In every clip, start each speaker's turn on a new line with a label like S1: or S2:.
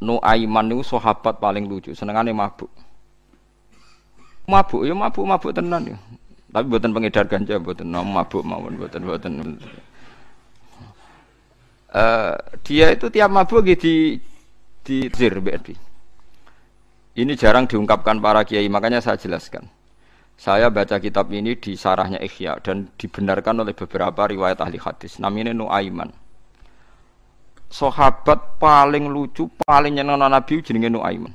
S1: Nuaiman itu sahabat paling lucu, seneng ane mabuk. Mabuk ya mabuk mabuk tenan ya. Tapi buatan pengedar ganja, buatan nah, mabuk mabuk, buatan buatan. Uh, dia itu tiap mabuk gitu di di zir Ini jarang diungkapkan para kiai, makanya saya jelaskan. Saya baca kitab ini di sarahnya Ikhya dan dibenarkan oleh beberapa riwayat ahli hadis. Namanya Nuaiman sahabat paling lucu, paling nyenengno Nabi jenenge Nuaiman.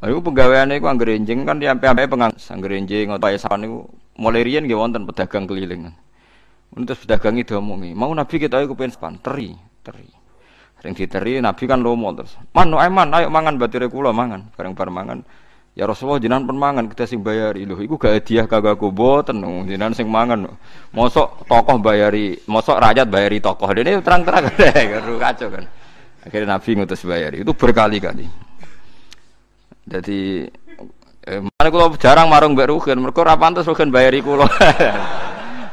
S1: Ayo pegawaiannya itu anggere enjing kan diampe-ampe pengang anggere enjing apa ya sawan niku mulai riyen nggih wonten pedagang kelilingan, Terus pedagang itu omongi, mau Nabi kita ayo kepen sepan, teri, teri. di teri Nabi kan lomo terus. Man Nuaiman ayo mangan batire kula mangan, bareng-bareng mangan. Ya Rasulullah jinan permangan kita sing bayari lho iku gak hadiah kagak aku boten jinan sing mangan. Mosok tokoh bayari, mosok rakyat bayari tokoh. Dene terang-terang kan? kacau kan. Akhirnya Nabi ngutus bayari itu berkali-kali. Jadi eh, mana kalau jarang marung mbak Rugen, mereka rapantes Rugen bayari kulo.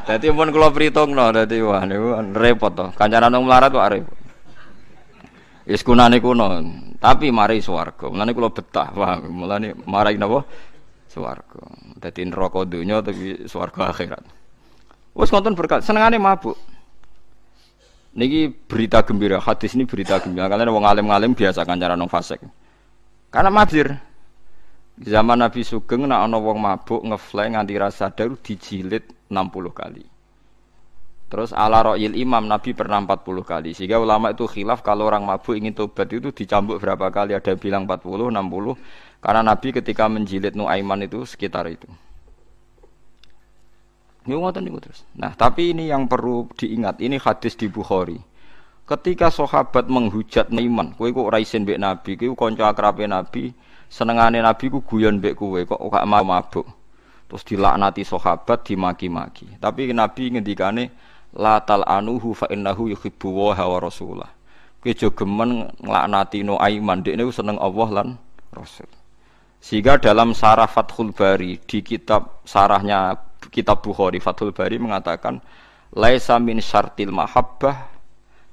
S1: Jadi pun kalau perhitung no, jadi wah ini repot toh. Kancanan melarat wah repot. Wis kunane kuno, tapi mari swarga. Mulane kula betah, paham. Mulane marai napa? Swarga. Dadi neraka donya tapi swarga akhirat. Wis konten berkat, senengane mabuk. Niki berita gembira, hadis ini berita gembira. Kalian wong alim-alim biasa kan cara nong fasik. Karena mabir. Zaman Nabi Sugeng nak ana wong mabuk ngefleng nganti rasa sadar dijilid 60 kali. Terus ala ro'yil imam Nabi pernah 40 kali. Sehingga ulama itu khilaf kalau orang mabuk ingin tobat itu dicambuk berapa kali. Ada yang bilang 40, 60. Karena Nabi ketika menjilid Nuaiman itu sekitar itu. Ini terus. Nah, tapi ini yang perlu diingat. Ini hadis di Bukhari. Ketika sahabat menghujat Nuaiman, kowe kok ora isin Nabi, kowe kanca akrabe Nabi, senengane Nabi ku guyon mbek kowe kok gak mabuk. Terus dilaknati sahabat dimaki-maki. Tapi Nabi ngendikane la tal anuhu fa innahu yuhibbu wa rasulah kowe gemen nglaknati no aiman dekne seneng Allah lan rasul sehingga dalam sarah Fathul Bari di kitab sarahnya kitab Bukhari Fathul Bari mengatakan laisa min syartil mahabbah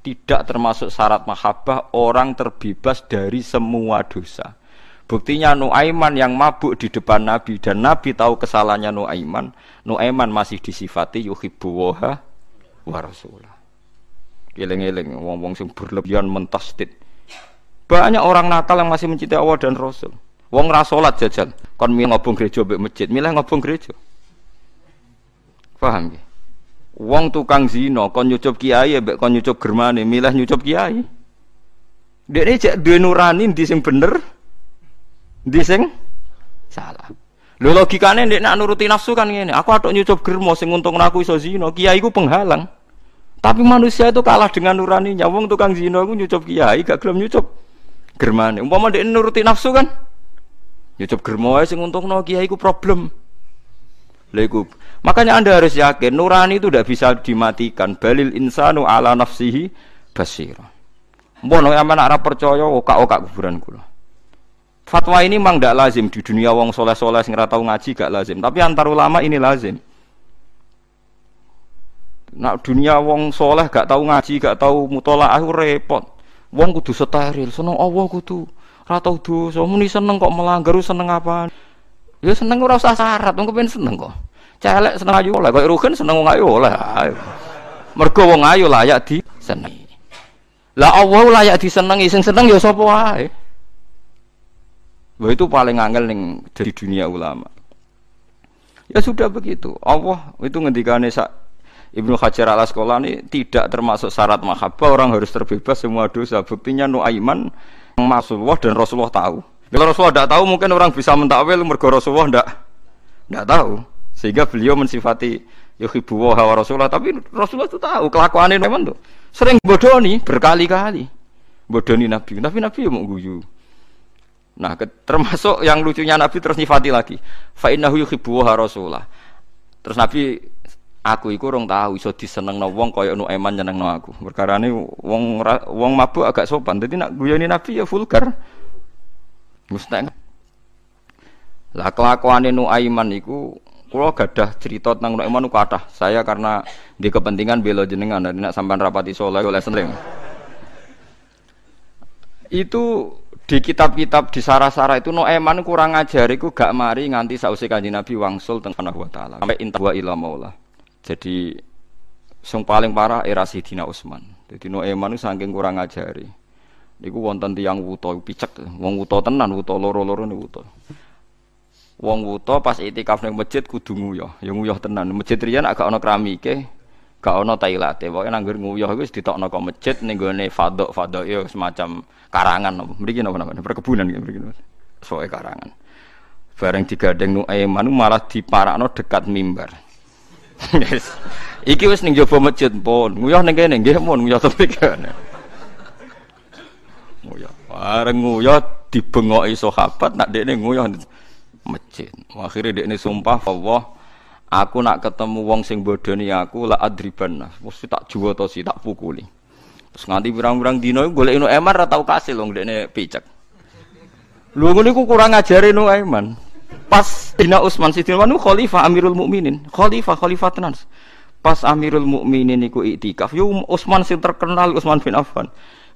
S1: tidak termasuk syarat mahabbah orang terbebas dari semua dosa. Buktinya Nuaiman yang mabuk di depan Nabi dan Nabi tahu kesalahannya Nuaiman. Nuaiman masih disifati yuhibbu waha wa rasulah. Eling-eling wong-wong sing berlebihan mentastid, Banyak orang nakal yang masih mencintai Allah dan Rasul. Wong ra salat jajan, kon mi ngobong gereja mbek masjid, milih ngobong gereja. Paham ya? Wong tukang zina kon nyucup kiai mbek kon nyucup germane, milih nyucup kiai. Dekne cek duwe nurani ndi sing bener, ndi sing salah. Lho logikane ndek nak nuruti nafsu kan ngene, aku atok nyucup germo sing untung aku iso zina, kiai ku penghalang. Tapi manusia itu kalah dengan nuraninya. Wong tukang zina ku nyucup kiai gak gelem nyucup germane. Umpama dia nuruti nafsu kan. Nyucup germo ae sing untungno kiai ku problem. Lha iku makanya Anda harus yakin nurani itu tidak bisa dimatikan. Balil insanu ala nafsihi basir. Mbono yang mana ora percaya Oka, oh, oka, oh, kuburan kula. Fatwa ini memang tidak lazim di dunia wong soleh-soleh sing tahu ngaji gak lazim, tapi antar ulama ini lazim. Nak dunia wong soleh gak tahu ngaji, gak tahu mutola aku repot. Wong kudu steril, seneng Allah kudu. ratau tau dosa, muni seneng kok melanggar seneng apa? Ya seneng ora usah syarat, wong kepen seneng kok. Celek seneng ayu oleh, kok rugen seneng wong ayu oleh. Mergo wong ayu layak di seneng. Lah Allah layak disenengi, sing seneng ya sapa wae. itu paling angel ning dari dunia ulama. Ya sudah begitu. Allah itu ngendikane sak Ibnu Hajar al Asqalani tidak termasuk syarat mahabbah orang harus terbebas semua dosa. Buktinya Nuaiman Rasulullah dan Rasulullah tahu. Kalau Rasulullah tidak tahu mungkin orang bisa mentakwil mergo Rasulullah tidak tidak tahu sehingga beliau mensifati yuhibu wa Rasulullah tapi Rasulullah itu tahu kelakuannya Nuaiman itu sering bodoni berkali-kali bodoni Nabi. Tapi Nabi ya mau guyu. Nah, termasuk yang lucunya Nabi terus nifati lagi. Fa yuhibu yuhibbu Rasulullah. Terus Nabi aku iku rong tahu iso disenengno wong kaya Nuaiman nyenengno aku. Perkarane wong wong mabuk agak sopan. Dadi nak guyoni Nabi ya vulgar. Mustang. Lah kelakuane aiman iku kula gadah cerita tentang Nuaiman eman kathah. Saya karena di kepentingan belo jenengan dan nak sampean rapati saleh oleh seneng. Itu di kitab-kitab di sara-sara itu Noeman kurang ajar iku gak mari nganti sausi kanjeng Nabi wangsul teng Allah wa taala sampai intawa ila maulah jadi yang paling parah era Sidina Utsman. Jadi no eman saking kurang ajari. Niku wonten tiang wuto picek, wong wuto tenan, wuto loro-loro wuto. Wong wuto pas itikaf ning masjid kudu nguyah, ya nguyah tenan. Masjid riyan agak ana keramike, gak ana tailate. Pokoke nanggur nguyah iku wis ditokno kok masjid ning gone fadok-fadok ya semacam karangan apa. Mriki napa napa perkebunan iki mriki. Soe karangan. Bareng digandeng Nuaiman malah diparakno dekat mimbar. Iki wis ning jaba masjid pun, nguyah ning kene nggih mun nguyah tepi kene. Nguyah, bareng nguyah dibengoki sahabat nak dekne nguyah masjid. Akhire dekne sumpah Allah aku nak ketemu wong sing bodoni aku la adriban mesti nah, tak jua to si tak pukuli. Terus nganti pirang-pirang dina golek no Emar ra tau kasil wong dekne picek. Lho ngene iku kurang ngajari no Eman. Pas Dina Utsman Sidin Utsman khalifah Amirul Mukminin, khalifah khalifah tenan. Pas Amirul Mukminin iku iktikaf, yo Utsman sing terkenal Utsman bin Affan.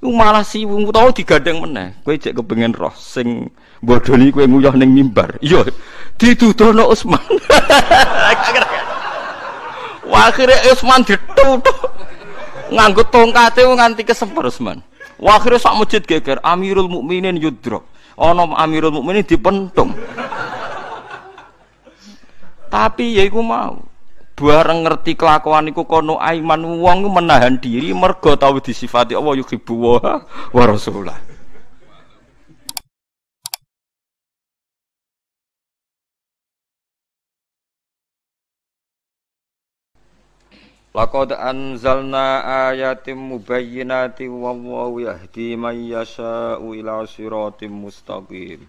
S1: Iku malah siwung tau digandeng meneh. Kowe cek kepengen roh sing bodoni kowe nguyah ning mimbar. yo iya, didudono Utsman. Wah, akhirnya Utsman ditutup. Nganggo tongkate nganti kesemper Utsman. Wah, akhirnya sak masjid geger Amirul Mukminin yudrok. Ana Amirul Mukminin dipentung. Tapi ya iku mau bareng ngerti kelakuan iku kono aiman wong menahan diri mergo tau disifati Allah yuhibbu wa, wa rasulah. Laqad anzalna ayatim mubayyinati wa yahdi man yasha'u ila siratim mustaqim.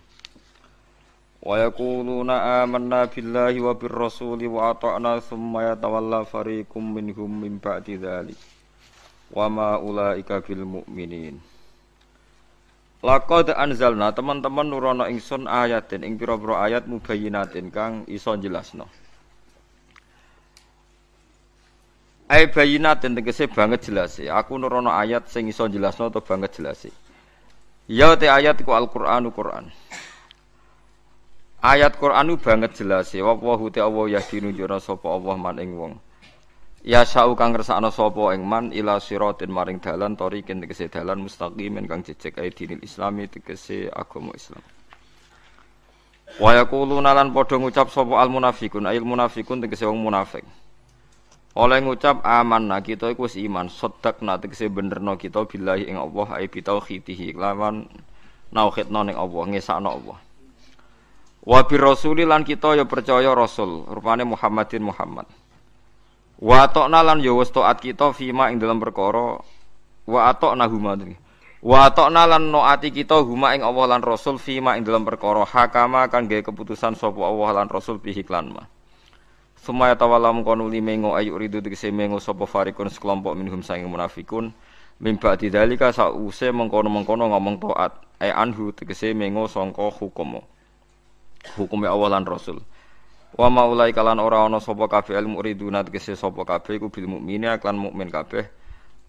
S1: ويقولون آمنا بالله وبالرسول وأطعنا ثم minhum فريق منهم من بعد ذلك وما أولئك بالمؤمنين Laqad anzalna teman-teman nurono ingsun ayatin ing pira-pira ayat mubayyinatin kang iso jelasno. Ai bayyinatin tegese banget sih. Aku nurono ayat sing iso jelasno atau banget sih. Ya te ayat ku Al-Qur'anu Qur'an. -Quran. Ayat Quranu banget jelas ya. Wallahu ta Allah yahdi nunjukna sapa Allah man ing wong. Ya sa'u kang ngersakno sapa ing man ila siratin maring dalan tariqin tegese dalan mustaqimin kang jejeg ae dinil islami tegese agama Islam. Wa yaquluna lan padha ngucap sapa al munafiqun ail munafiqun tegese wong munafik. Oleh ngucap amanna kita iku wis iman, sedekna tegese benerno kita billahi ing Allah ae bitauhidihi lawan nauhidna ning Allah ngesakno Allah. Wa bir rasuli lan kita ya percaya rasul, rupane Muhammadin Muhammad. Wa atokna lan ya wis kita fima ing dalam perkara wa atokna huma. Wa atokna lan noati kita huma ing Allah lan rasul fima ing dalam perkara hakama kan gawe keputusan sapa Allah lan rasul bihi klan ma. Sumaya tawalam kono limengo ayu ridu tegese mengo sapa farikun sekelompok minhum sanging munafikun. mimba didalika sause mengkono-mengkono ngomong toat ai e anhu tegese mengo songko hukumu hukumnya Allah lan Rasul. Wa maulai kalan ora ana sapa kabeh al muriduna tegese sapa kabeh iku bil mukmini aklan mukmin kabeh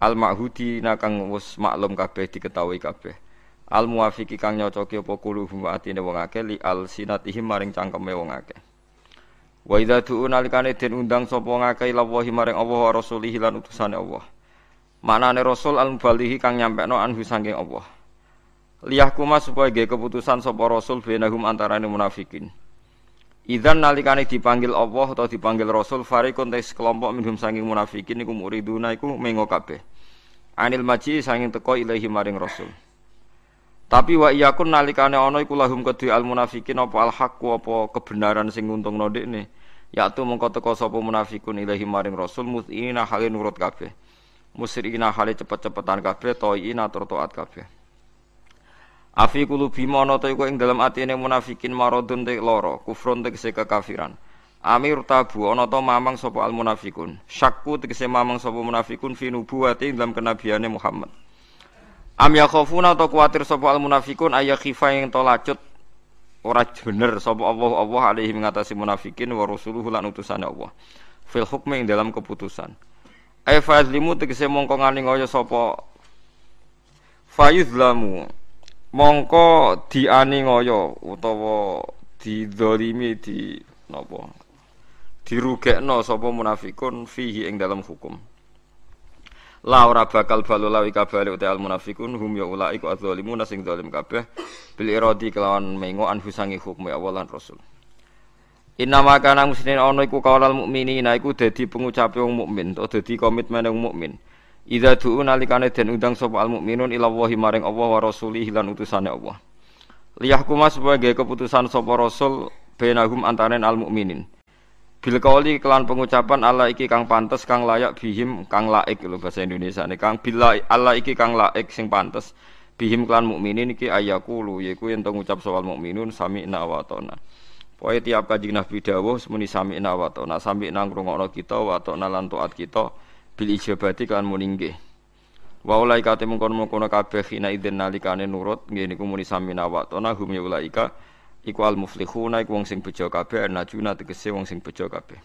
S1: al mahudi nakang wis maklum kabeh diketahui kabeh al muafiki kang nyocoki apa kuluhum atine wong akeh li al sinatihim maring cangkeme wong akeh wa idza tu'un alikane den undang sapa wong akeh lawahi maring Allah wa rasulih lan utusane Allah manane rasul al mubalighi kang nyampekno anhu sangking Allah liyahkuma supaya nggih keputusan sapa rasul antara ini munafikin. Idzan nalikane dipanggil Allah atau dipanggil Rasul farikun konteks kelompok minhum sanging munafikin iku muriduna iku mengo kabeh. Anil maji sanging teko ilahi maring Rasul. Tapi wa iyakun nalikane ana iku lahum kedhi al munafikin apa al haqqu apa kebenaran sing nguntungno ne Yaitu mengko teko sapa munafikun ilahi maring Rasul mut'ina hale nurut kabeh. Musriina hale cepet-cepetan kabeh, toiina tur taat kabeh. Afi kulubi mono ta iku ing dalam atine munafikin maradun te loro, kufrun seka kekafiran. Amir tabu ana ta mamang sapa al munafikun. Syakku tegese mamang sapa munafikun fi nubuwati ing dalam kenabiane Muhammad. Am yakhafuna ta kuatir sapa al munafikun aya khifa yang tolacut lacut ora bener sapa Allah Allah alaihi ngatasi munafikin wa rasuluhu lan utusane Allah. Fil hukmi ing dalam keputusan. Ai fa'azlimu tegese mongko ngani ngoyo sapa fayuzlamu mongko diani ngoyo utawa didolimi di nopo dirugekno sapa munafikun fihi ing dalam hukum la ora bakal balu lawi kabeh al munafikun hum ya ulai ku zalim kabeh bil iradi kelawan mengo anfusangi hukum ya Allah rasul inna wa kana muslimin ana iku kaulal mukmini naiku dadi pengucape wong mukmin utawa dadi komitmen mukmin Idza du'u nalikane den undang sapa al mukminun ila wahi maring Allah wa rasulih lan utusane Allah. Liyahkuma supaya gawe keputusan sapa rasul bainahum antaren al mukminin. Bil kauli kelan pengucapan Allah iki kang pantes kang layak bihim kang laik lho bahasa Indonesia ne kang bila Allah iki kang laik sing pantes bihim kelan mukminin iki ayakulu yaiku yang ngucap soal mukminun sami'na wa ta'na. Poe tiap kanjeng Nabi dawuh sami sami'na wa ta'na sami'na ngrungokno kita wa lan taat kita bil ijabati kan muninggih wa ulaika te mungkon mungkon kabeh khina idzin nalikane nurut nggih niku muni sami nawa tona hum ya ulaika iku al muflihuna iku wong sing bejo kabeh najuna tegese wong sing bejo kabeh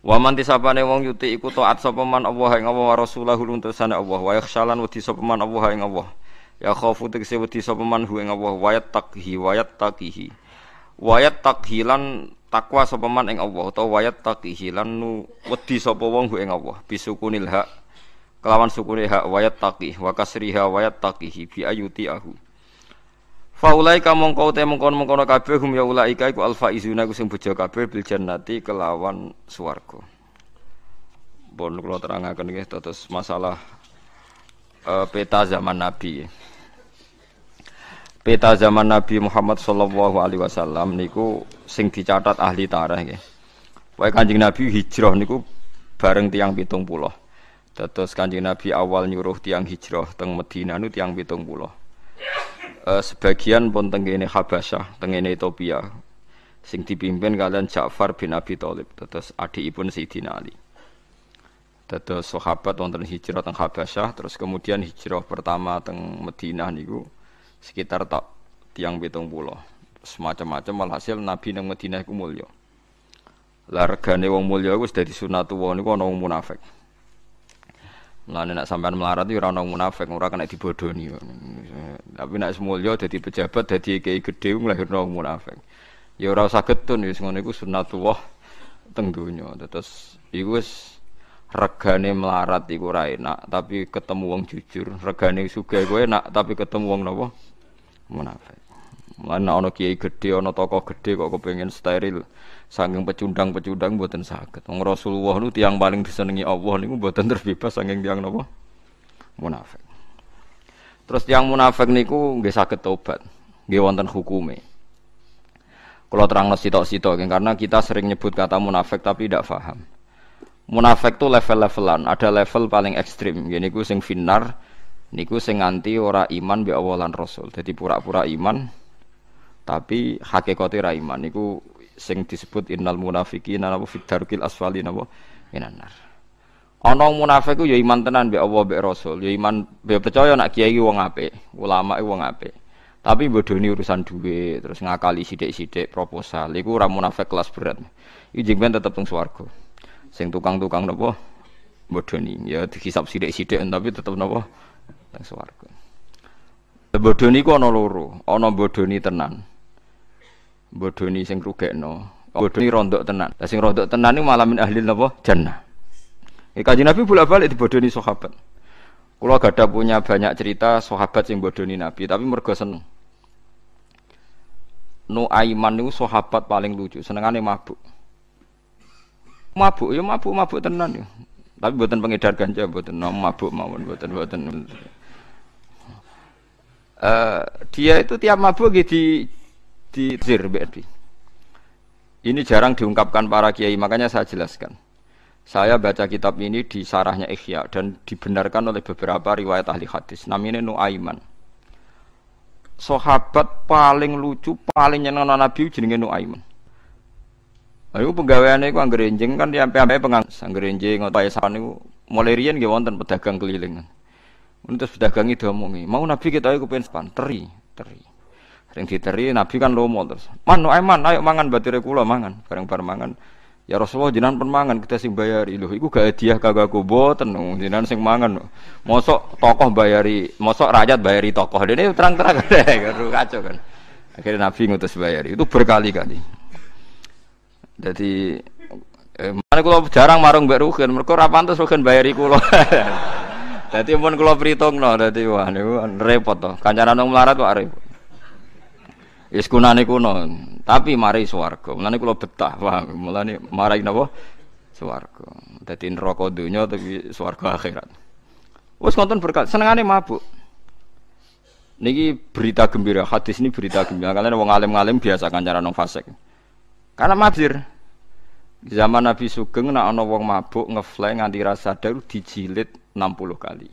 S1: Wa man tisabane wong yuti iku taat sapa man Allah ing Allah wa rasulahul utusane Allah wa yakhshalan wedi sapa man Allah ing Allah ya khofu tegese wedi sapa man hu ing Allah wa yattaqihi wa yattaqihi wayat takhilan takwa sapa man ing Allah utawa wayat hilan nu wedi sapa wong ing Allah bisukunil hak kelawan sukune hak wayat taqih wa kasriha wayat taqihi bi ayuti ahu faulai kamong kau te mengkon mengkon kabeh hum ya ulaika iku alfa izuna ku sing bejo kabeh bil jannati kelawan swarga bon kula terangaken nggih terus masalah uh, peta zaman nabi peta zaman Nabi Muhammad sallallahu alaihi wasallam niku sing dicatat ahli tarikh nggih. Wae Kanjeng Nabi hijrah niku bareng tiang pitung puluh. Terus Kanjeng Nabi awal nyuruh tiang hijrah teng Medina nu tiang pitung puluh. E, sebagian pun ini Habasyah, ini Ethiopia. Sing dipimpin kalian Ja'far bin Abi Thalib, terus ibu Sayyidina Ali. Terus sahabat wonten hijrah teng Habasyah, terus kemudian hijrah pertama teng Madinah niku sekitar tak tiang pitung pulau semacam-macam walhasil Nabi nang Madinah iku mulya largane wong mulya iku wis dadi sunatullah niku ana wong munafik Mulane nek sampean melarat yo ya ora ana munafik, ora kena dibodoni. Tapi nek semulya dadi pejabat, dadi kiai gedhe nglahirno munafik. Ya ora usah getun wis ngono iku sunnatullah teng donya. Terus iku wis regane melarat iku ora enak, tapi ketemu wong jujur, regane sugih kowe enak, tapi ketemu wong napa? munafik Mana ono kiai gede, ono tokoh gede kok kepengen steril. Sangking pecundang-pecundang buatan sakit. Wong Rasulullah nu tiang paling disenangi Allah niku buatan terbebas sangking tiang nopo munafik. Terus tiang munafik niku gak sakit tobat, gak wonten hukume. Kalau terang sitok-sitok, karena kita sering nyebut kata munafik tapi tidak paham. Munafik tuh level-levelan, ada level paling ekstrim. Gini gue sing finar, niku sing nganti ora iman be Allah lan Rasul. Jadi pura-pura iman tapi hakikate ora iman niku sing disebut innal munafiqina napa fid darkil asfali napa minanar. Ana munafik ku ya iman tenan be Allah be Rasul, ya iman be ya percaya nak kiai wong apik, ulama wong apik. Tapi bodoni urusan duit, terus ngakali sidik-sidik proposal. Iku ora munafik kelas berat. Ijing ben tetep nang swarga. Sing tukang-tukang napa bodoni, ya dihisap sidik-sidik tapi tetep napa Nang swarga. Bodoni ku ana loro, ana bodoni tenan. Bodoni sing rugekno, bodoni rondok tenan. Lah sing rondok tenan niku malamin min ahli napa? Jannah. Iki Kanjeng Nabi bolak-balik dibodoni sahabat. Kulo gada punya banyak cerita sahabat sing bodoni Nabi, tapi mergo seneng. Aiman niku sahabat paling lucu, senengane mabuk. Mabuk ya mabuk mabuk tenan ya. Tapi buatan pengedar ganja buatan, no, mabuk mawon buatan buatan uh, dia itu tiap mabuk di di zir berarti. Ini jarang diungkapkan para kiai, makanya saya jelaskan. Saya baca kitab ini di sarahnya Ikhya dan dibenarkan oleh beberapa riwayat ahli hadis. Namanya Nuaiman. Sahabat paling lucu, paling nona Nabi jenenge Nuaiman. Ayo pegawaiannya itu anggere kan diampe-ampe pengang anggere enjing utawa sapan niku mulai rian gak wonten pedagang kelilingan. Terus dagangi diomongi. Mau Nabi kita ayo pengen span teri, teri. Sering diteri Nabi kan lomo terus. Man aiman eman ayo mangan batire kula mangan, bareng bareng mangan. Ya Rasulullah jinan permangan kita sing bayari loh, Iku gak hadiah kagak aku tenung jinan sing mangan. Mosok tokoh bayari, mosok rakyat bayari tokoh. ini terang-terang kacau kan. Akhirnya Nabi ngutus bayari. Itu berkali-kali. Jadi eh, mana kalau jarang marung beruken mereka mergo ra pantes bayari kula. Dadi pun kula pritungno dadi wah niku repot to. Kancaran wong melarat kok repot. Wis kunane kuno, tapi mari swarga. Mulane kula betah, wah, Mulane mari napa? Swarga. Dadi neraka donya tapi swarga akhirat. Wis nonton berkat, senengane mabuk. Niki berita gembira, hadis ini berita gembira. Kalian wong alim-alim biasa kancaran wong fasik. Karena mabir. Zaman Nabi Sugeng nak ana wong mabuk ngefleng nganti rasa sadar dijilid 60 kali.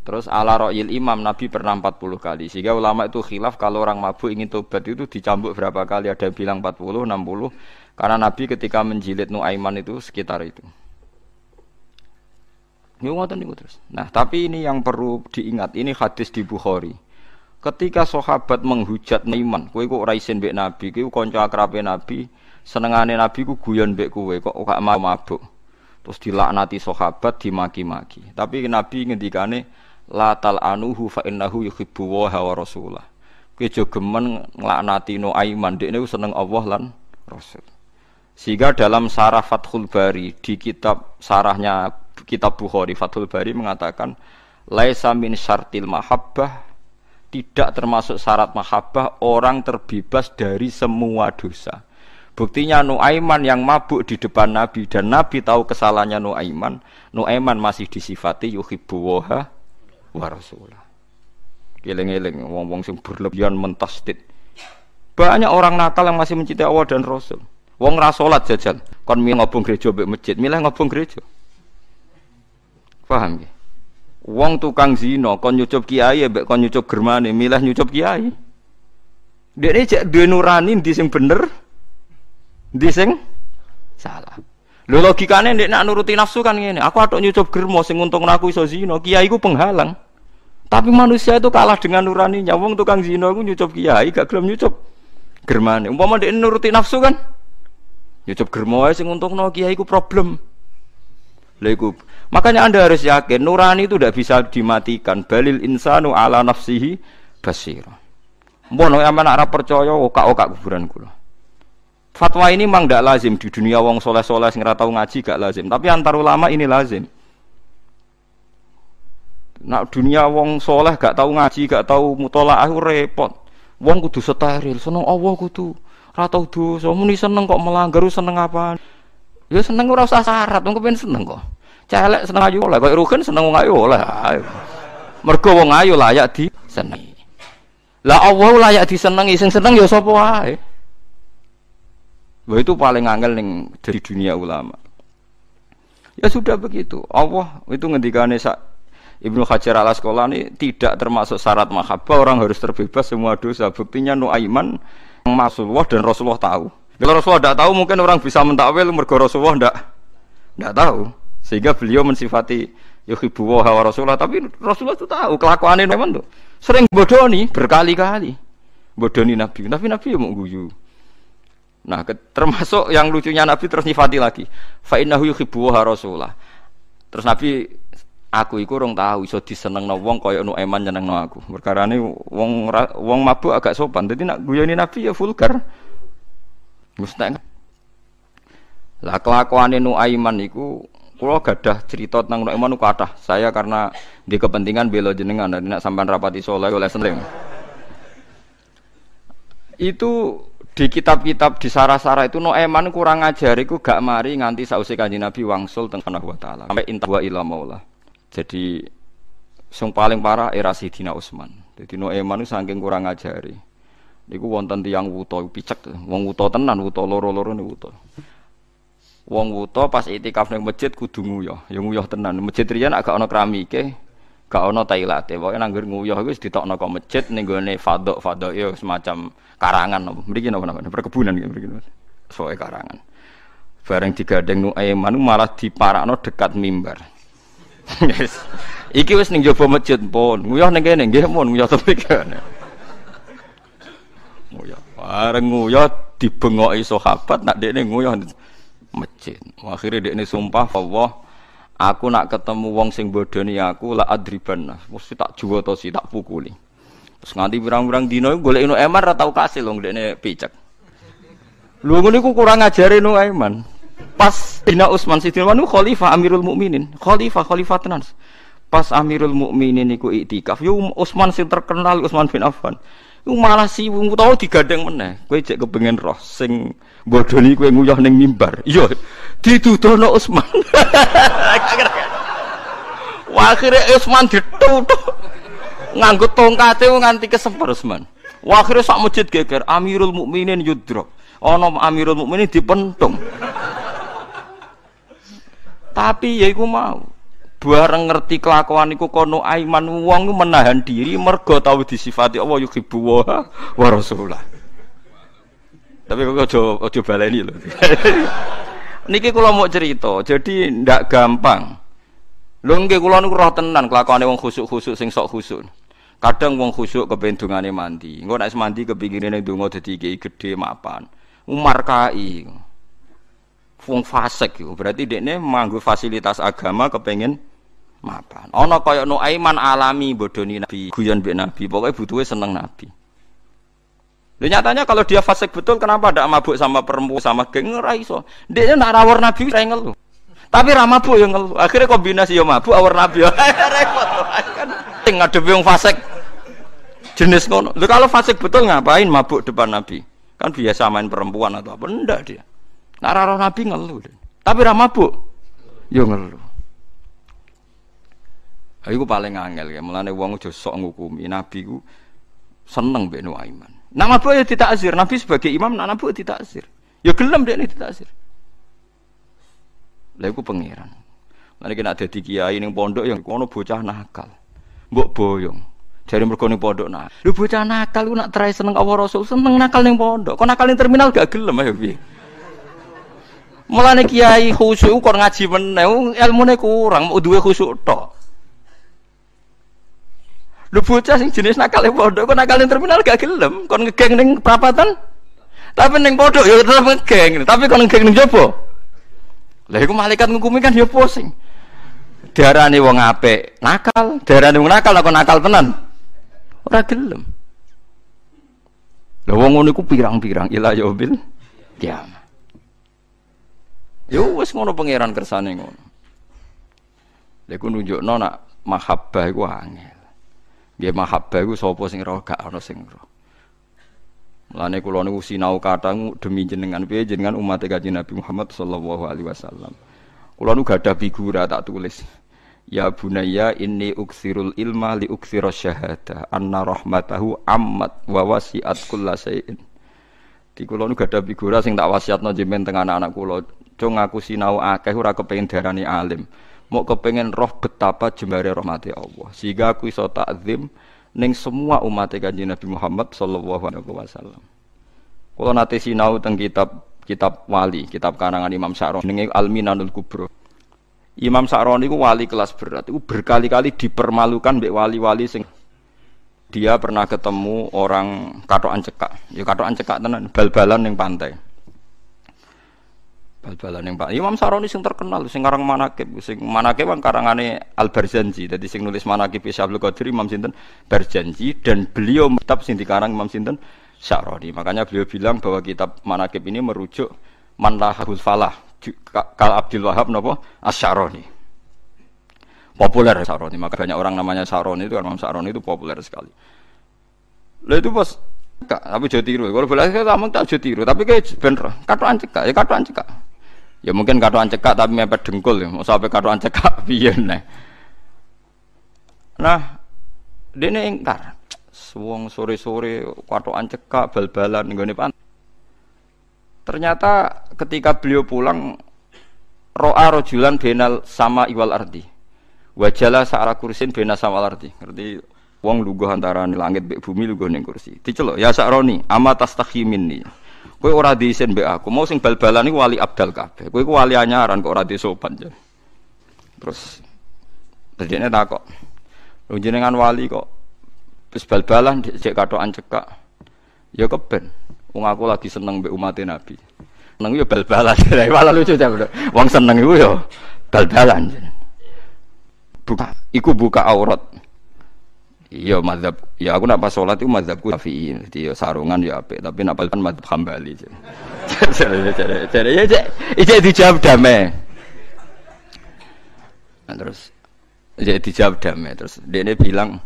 S1: Terus ala ro'il imam Nabi pernah 40 kali. Sehingga ulama itu khilaf kalau orang mabuk ingin tobat itu dicambuk berapa kali. Ada yang bilang 40, 60. Karena Nabi ketika menjilid Nuaiman itu sekitar itu. Ini niku terus. Nah, tapi ini yang perlu diingat. Ini hadis di Bukhari. Ketika sahabat menghujat Nuaiman, kowe kok ora isin Nabi, kowe kanca akrabe Nabi, senengane Nabi ku guyon mbek kowe kok gak mau mabuk terus dilaknati sahabat dimaki-maki tapi nabi ngendikane la tal anuhu fa innahu yuhibbu wa hawa rasulah kowe aja gemen nglaknati no aiman dekne seneng Allah lan rasul sehingga dalam sarah Fathul Bari di kitab sarahnya kitab Bukhari Fathul Bari mengatakan laisa min syartil mahabbah tidak termasuk syarat mahabbah orang terbebas dari semua dosa Buktinya Nuaiman yang mabuk di depan Nabi dan Nabi tahu kesalahannya Nuaiman. Nuaiman masih disifati yuhibbu waha wa rasulah. geleng geleng wong-wong sing berlebihan mentastid. Banyak orang nakal yang masih mencintai Allah dan Rasul. Wong ra salat jajan, kon mi ngobong gereja mbek masjid, milih ngobong gereja. Paham ya? Wong tukang zina kon nyucup kiai mbek kon nyucup germane, milih nyucup kiai. Dia cek duwe nurani ndi sing bener dising sing salah. logika logikane nek nak nuruti nafsu kan ngene. Aku atok nyucup germo sing untung aku iso zina, kiai ku penghalang. Tapi manusia itu kalah dengan nurani nyawung tukang Zino ku nyucup kiai gak gelem nyucup germane. Umpama nek nuruti nafsu kan nyucup germo ae sing no kiai ku problem. Lego. Makanya Anda harus yakin nurani itu tidak bisa dimatikan. Balil insanu ala nafsihi basir mau yang mana percaya oka oh, oka kuburan kula. Fatwa ini memang tidak lazim di dunia wong soleh-soleh sing tahu ngaji gak lazim, tapi antar ulama ini lazim. Nak dunia wong soleh gak tahu ngaji, gak tahu mutola aku repot. Wong kudu steril, seneng Allah kudu. ratau tuh dosa, muni seneng kok melanggar seneng apa? Ya seneng ora usah syarat, wong kepen seneng kok. Celek seneng ayu oleh, kok rugen seneng wong ayu oleh. Mergo wong ayu layak seneng Lah Allah layak seneng sing seneng ya sapa wae. Wah itu paling angel ning di dunia ulama. Ya sudah begitu. Allah itu ngendikane sak Ibnu Hajar al Asqalani tidak termasuk syarat mahabbah orang harus terbebas semua dosa. Buktinya Nuaiman Rasulullah dan Rasulullah tahu. Kalau Rasulullah tidak tahu mungkin orang bisa mentakwil mergo Rasulullah tidak tidak tahu sehingga beliau mensifati yuhibbu wa Rasulullah tapi Rasulullah itu tahu kelakuannya memang tuh sering bodoni berkali-kali bodoni Nabi nabi Nabi ya mau guyu Nah, termasuk yang lucunya Nabi terus nifati lagi. Fa innahu yuhibbu Rasulullah. Terus Nabi aku iku rong tahu iso disenengno wong kaya nu eman nyenengno aku. Perkarane wong wong mabuk agak sopan. Dadi nak guyoni Nabi ya vulgar. Mustahil. Lah kelakuane Aiman iku kula gadah cerita tentang Nuaiman ku kathah. Saya karena di kepentingan bela jenengan dan nak sampean rapati soleh oleh seneng. Itu di kitab-kitab di sara-sara itu no eman kurang ajar iku gak mari nganti sausi kanjeng Nabi wangsul teng Allah wa taala sampai intawa ila maula. Jadi sing paling parah era Sidina Utsman. Jadi no eman saking kurang ajari. Niku wonten tiang wuto picek, wong wuto tenan wuto loro-loro niku wuto. Wong wuto pas itikaf ning masjid kudu nguyah, ya nguyah tenan. Masjid riyan agak ana keramike, gak ono tailate pokoke nanggur nguyoh iku wis ditokno kok nih ning gone fadok-fadok ya e semacam karangan apa mriki napa namanya perkebunan gitu mriki soe karangan bareng digandeng Nuaiman malah diparakno dekat mimbar yes. iki wis ning jaba masjid pun nguyoh ning kene nggih mun nguyoh tepi kene nguyuh bareng nguyuh dibengoki sahabat nak dekne nguyuh masjid akhirnya nih sumpah Allah Aku nak ketemu wong sing bodoni aku la adriban. Mesti tak juwa atau si tak pukuli. Terus nganti berang-berang dino golek Inu Eman ra tau kasil wong dekne picek. Lho ngene iku kurang ngajari Inu Eman. Pas Dina Utsman si Wanu khalifah Amirul Mukminin, khalifah khalifah tenan. Pas Amirul Mukminin iku iktikaf, yo Utsman sing terkenal Utsman bin Affan. Iku malah si wong tau digandeng meneh. Kowe cek kepengen roh sing bodoni kowe nguyah ning mimbar. Iya, didudono Usman, Akhirnya Utsman ditutup. Nganggo tongkate nganti kesemper Usman, Akhirnya sak masjid geger Amirul Mukminin yudrop. Ana Amirul Mukminin dipentung. Tapi ya iku mau bareng ngerti kelakuan iku kono aiman wong menahan diri mergo tau disifati Allah yuhibbu wa, wa rasulah. Tapi kok aja aja baleni lho. Niki kula mau cerita, jadi ndak gampang. Lho nggih kula niku roh tenan kelakuane wong khusuk-khusuk sing sok khusuk. Kadang wong khusuk kependungane mandi. Engko nek mandi kepikirane donga dadi kiai gedhe mapan. Umar kai, Wong fasik iku berarti dekne manggo fasilitas agama kepengen mapan. Ana kaya Nuaiman alami bodoni Nabi, guyon mbek Nabi, pokoke butuhe seneng Nabi. Lu nyatanya kalau dia fasik betul kenapa ada mabuk sama perempuan sama geng raiso? so Dia nak rawor Nabi saya ngeluh. Tapi ra yang ngeluh. Akhirnya kombinasi yang mabuk awor Nabi. Repot kan Tinggal debu yang fasik. Jenis ngono. Lu kalau fasik betul ngapain mabuk depan Nabi? Kan biasa main perempuan atau apa enggak dia. Nak rawor Nabi ngeluh. Tapi ra yang yo Aku paling angel ya, mulane wong aja sok ngukumi nabi ku seneng benua iman. Nama buah ya azir. Nabi sebagai imam nama buah tidak azir. Ya gelem dia ini azir. Lalu aku pangeran. Lalu kena ada kiai yang pondok yang kono bocah nakal. Mbok boyong. Dari mergo pondok nah. Lu bocah nakal lu nak terai seneng Allah Rasul, seneng nakal yang pondok. Kau nakal yang terminal gak gelem ya. Malah Mulane kiai khusyuk, kon ngaji meneh, ilmune kurang, mau khusyuk husu tok. Lu bocah sing jenis nakal yang bodoh, kok yang terminal gak gelem, kon ngegeng neng perapatan. Tapi neng bodoh ya tetap ngegeng, tapi kon ngegeng neng jopo. Lah aku malaikat ngukumi kan ya pusing. nih wong ape nakal, nih wong nakal aku nakal tenan. Ora gelem. Lah wong ngono ku pirang-pirang ila yaubil diam Yo ya wes ngono pangeran kersane ngono. Lha iku nunjukno nak mahabbah iku angel. Nggih mahabbah iku sapa sing roh gak ana sing roh. Mulane kula niku sinau kathah demi jenengan piye jenengan umat Kanjeng Nabi Muhammad sallallahu alaihi wasallam. Kula niku gadah figura tak tulis. Ya bunaya inni uksirul ilma li uksira syahada anna rahmatahu ammat wa wasi'at kullasyai'in. Di kula niku gadah figura sing tak wasiatno jenengan teng anak-anak kula. Cung aku sinau akeh ora kepengin darani alim mau kepengen roh betapa jembare rahmati Allah sehingga aku iso takzim neng semua umat kanjeng Nabi Muhammad sallallahu alaihi wasallam kalau nanti sinau teng kitab kitab wali kitab karangan Imam Sa'ron nengi Al-Minanul Kubro Imam Sa'ron itu wali kelas berat itu berkali-kali dipermalukan mbek wali-wali sing dia pernah ketemu orang katokan cekak ya katokan cekak tenan bal-balan ning pantai bal-balan yang Pak Imam Saroni sing terkenal sing karang manakib sing manakib kan karangane Al Barzanji Jadi sing nulis manakib Abdul Qadir Imam sinten Barzanji dan beliau kitab sing dikarang Imam sinten Saroni makanya beliau bilang bahwa kitab manakib ini merujuk Manlahul Falah Kal Abdul Wahab As Saroni populer Saroni maka banyak orang namanya Saroni itu Imam Saroni itu populer sekali lo itu bos, Kak, tapi jauh tiru. Kalau boleh saya tak tak jauh tiru. Tapi kayak bener. Katuan cekak, ya katuan kak. Ya mungkin katoan cekak tapi mepet dengkul ya. Mau sampai katoan cekak piye nih. Nah, ini ingkar. Suwung sore-sore katoan cekak bal-balan nggone pan. Ternyata ketika beliau pulang roa rojulan benal sama iwal ardi. Wajalah sa'ala kursin benal sama iwal ardi. Ngerti wong lugu antara langit bumi lugu neng kursi. Diceluk ya sakroni ama tastakhimin nih. Kowe ora diisin mbek aku. Mau sing bal-balan iku wali abdal kabeh. Kowe iku wali anyaran kok ora disopan. Terus bedine tak kok. Jenengan wali kok wis bal-balan cek katokan cekak. Ya keben. Wong aku lagi seneng mbek umat Nabi. Seneng ya bal-balan. Malah lucu ta, Bro. Wong seneng iku ya bal-balan. Buka, iku buka aurat. Iya madhab, ya aku nak pas sholat itu madhabku syafi'i Jadi ya sarungan ya apik, tapi nak kan madhab hambali Jadi ya cek, cek nah, dijawab damai Terus, cek dijawab damai Terus dia ini bilang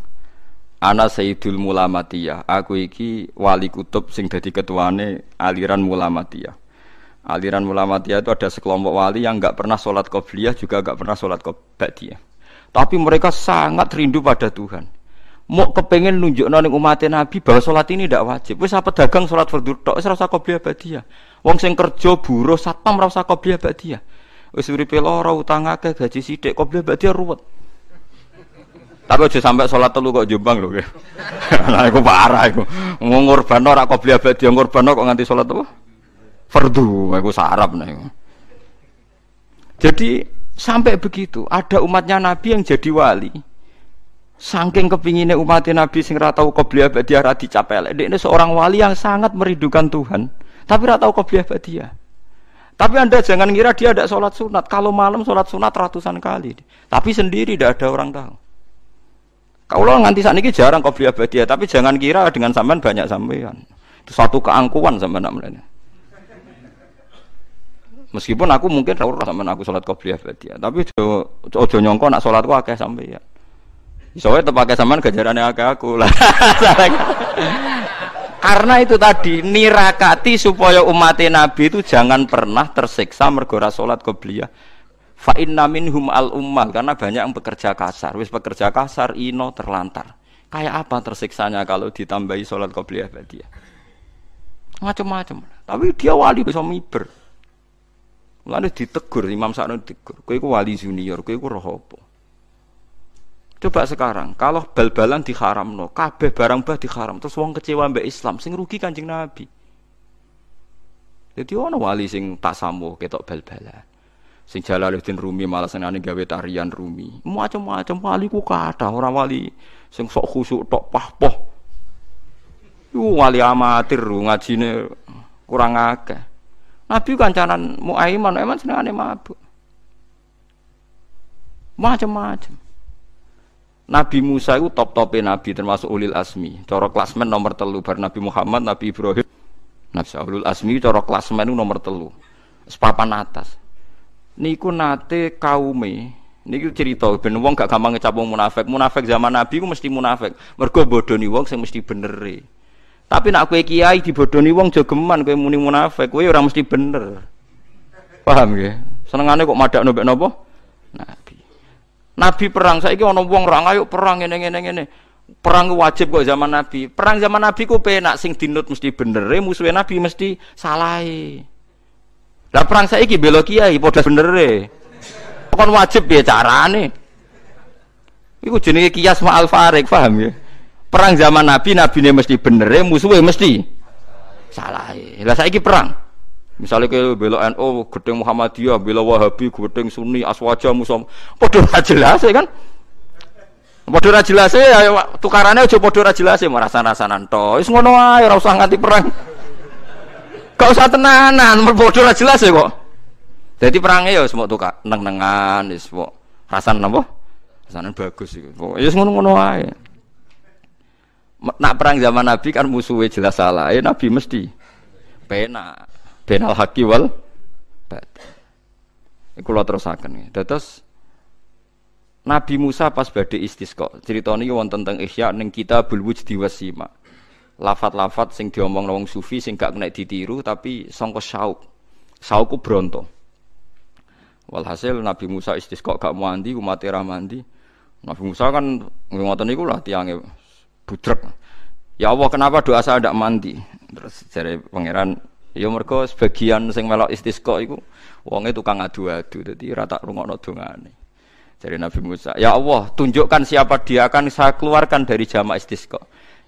S1: Ana Sayyidul Mulamatiyah Aku iki wali kutub sing dadi ketuane aliran Mulamatiyah Aliran Mulamatiyah itu ada sekelompok wali yang nggak pernah sholat qabliyah juga nggak pernah sholat qabliyah. Tapi mereka sangat rindu pada Tuhan mau kepengen nunjuk noning umatin nabi bahwa sholat ini tidak wajib Wes apa dagang sholat fardu tok Wes rasa qobliyah badiyah wong seng kerja buruh satpam rasa apa dia? Wes beri peloro utang akeh gaji beli apa dia ruwet tapi aja sampai sholat telu kok jombang loh. Ya. nah aku parah Aku beli apa dia? Ngungur banor kok nganti sholat apa fardu Aku sarap nah jadi sampai begitu ada umatnya nabi yang jadi wali Saking kepinginnya umat Nabi sing ratau beliau badiah ra dicapelek. ini seorang wali yang sangat meridukan Tuhan, tapi ratau beliau badiah. Ya. Tapi Anda jangan kira dia ada sholat sunat. Kalau malam sholat sunat ratusan kali. Tapi sendiri tidak ada orang tahu. Kalau nganti saat ini jarang kau beli abadiah. Ya, tapi jangan kira dengan sampean banyak sampean. Itu satu keangkuhan sama namanya. Meskipun aku mungkin tahu sama aku sholat kau beli abadiah. Ya, tapi ojo nyongko nak sholat aku sampean. Soalnya pakai saman gajarannya agak aku lah. Karena itu tadi nirakati supaya umat Nabi itu jangan pernah tersiksa mergora sholat qobliyah. Fa inna minhum al ummah karena banyak yang pekerja kasar. Wis pekerja kasar ino terlantar. Kayak apa tersiksanya kalau ditambahi sholat ya dia? Macam-macam. Tapi dia wali bisa miber. Lalu ditegur Imam Sa'ad ditegur. Kowe wali junior, kowe rohopo. Coba sekarang, kalau bal-balan diharamno, kabeh barang bah diharam, terus wong kecewa mbak Islam, sing rugi Kanjeng Nabi. Jadi ono wali sing tasamu ketok bal-balan. Sing Jalaluddin Rumi malah senane gawe tarian Rumi. Macam-macam wali ku kathah, orang wali sing sok khusuk tok pahpoh. Iku wali amatir ngajine kurang akeh. Nabi kancanan Muaiman, Muaiman senengane mabuk. Macam-macam. Nabi Musa itu top topnya Nabi termasuk ulil asmi. Coro klasmen nomor telu bar Nabi Muhammad, Nabi Ibrahim, Nabi ulil asmi coro klasmen nomor telu. Sepapan atas. Niku nate kaume. Niku cerita ben wong gak gampang ngecap wong munafik. Munafik zaman Nabi ku mesti munafik. Mergo bodoni wong saya mesti benere. Tapi nak kue kiai dibodoni wong jogeman kue muni munafik, kue orang mesti bener. Paham ya? Senengannya kok madak nobek nopo? Nabi. Nabi perang, saya ono wong orang ayo perang ini ini ini. Perang wajib kok zaman Nabi. Perang zaman Nabi ku penak sing dinut mesti bener, eh, musuhnya Nabi mesti salah. Lah perang saya saiki belok kiai podo bener. Eh. Kon wajib ya carane. Iku jenenge kias ma al paham ya? Perang zaman Nabi, Nabi ini mesti bener, eh, musuhnya mesti salah. Lah saya saiki perang. Misalnya kayak bela NU, gedeng Muhammadiyah, bela Wahabi, gedeng Sunni, Aswaja, Musom, podo jelas ya kan? Podo aja jelas ya, ya, ya Tukarannya aja podo aja jelas ya Merasa rasa nanto, is ngono ayo, rasa usah nganti perang. Gak usah tenanan, podo aja jelas ya kok. Jadi perangnya ya semua tukar neng-nengan, rasa semua rasan rasa Rasanan bagus sih. Ya ngono-ngono ayo. Nak perang zaman Nabi kan musuhnya jelas salah, ya Nabi mesti pena benal haki wal batil. Iku terus terusaken. Dados Nabi Musa pas badhe istisqa, critane wonten teng Ihya ning Kitabul Wujdi Wasima. Lafat-lafat sing diomong wong sufi sing gak kena ditiru tapi sangka sauk. Sauku bronto. Walhasil Nabi Musa istisqa gak mandi, umat ramandi mandi. Nabi Musa kan ngoten niku lah tiange budrek. Ya Allah kenapa doa saya tidak mandi? Terus dari pangeran Ya mergo sebagian sing melok istisqa iku wonge tukang adu-adu. Dadi rata rungokno dongane. Jadi Nabi Musa, "Ya Allah, tunjukkan siapa dia akan saya keluarkan dari jamaah istisqa."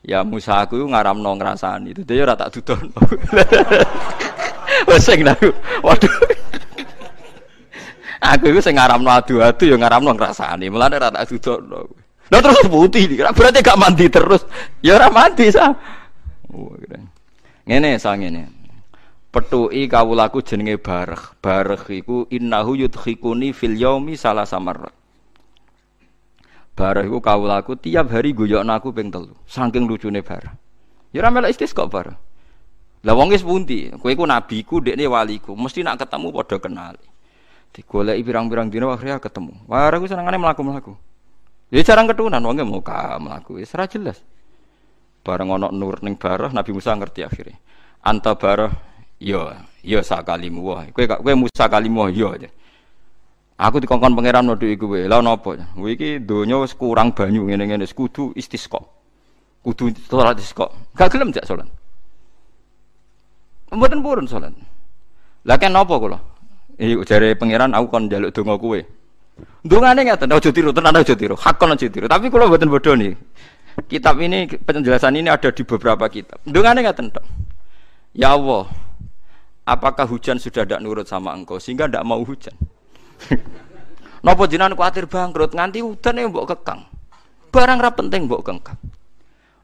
S1: Ya Musa aku ngaramno ngrasani. Dadi ya ora tak dudon. Wes sing aku. Waduh. Aku itu sing ngaramno adu-adu ya ngaramno ngrasani. Mulane ora tak dudon. Lah terus putih, berarti gak mandi terus. Ya ora mandi sah. Oh, ngene sang ngene petuki kawulaku jenenge bareh bareh iku innahu yudkhikuni fil yaumi salah samar bareh iku kawulaku tiap hari goyokna aku ping telu saking lucune bareh ya ora melok istisqa bareh lah wong wis pundi kowe iku nabiku dekne waliku mesti nak ketemu padha kenali digoleki pirang-pirang dina akhirnya ketemu bareh ku senengane mlaku-mlaku ya jarang ketunan wonge mau ka mlaku wis ya ora jelas bareng ana nur ning bareh Nabi Musa ngerti akhirnya anta barah yo iya, yo iya, sakalimu wah kowe kowe Musa kalimu yo aja aku dikongkon pangeran nduk iku kowe lha napa kowe iki donya wis kurang banyu ngene-ngene kudu istisqa kudu salat istisqa gak gelem jak salat mboten purun salat lha kan napa kula iki ujare pangeran aku kon njaluk donga kowe Dungane ngaten aja tiru tenan aja tiru hakon aja tiru tapi kula mboten bodho nih kitab ini penjelasan ini ada di beberapa kitab dungane ngaten tok ya Allah Apakah hujan sudah tidak nurut sama engkau sehingga tidak mau hujan? Nopo jinan khawatir bangkrut nganti hutan yang bawa kekang. Barang rap penting bawa kekang.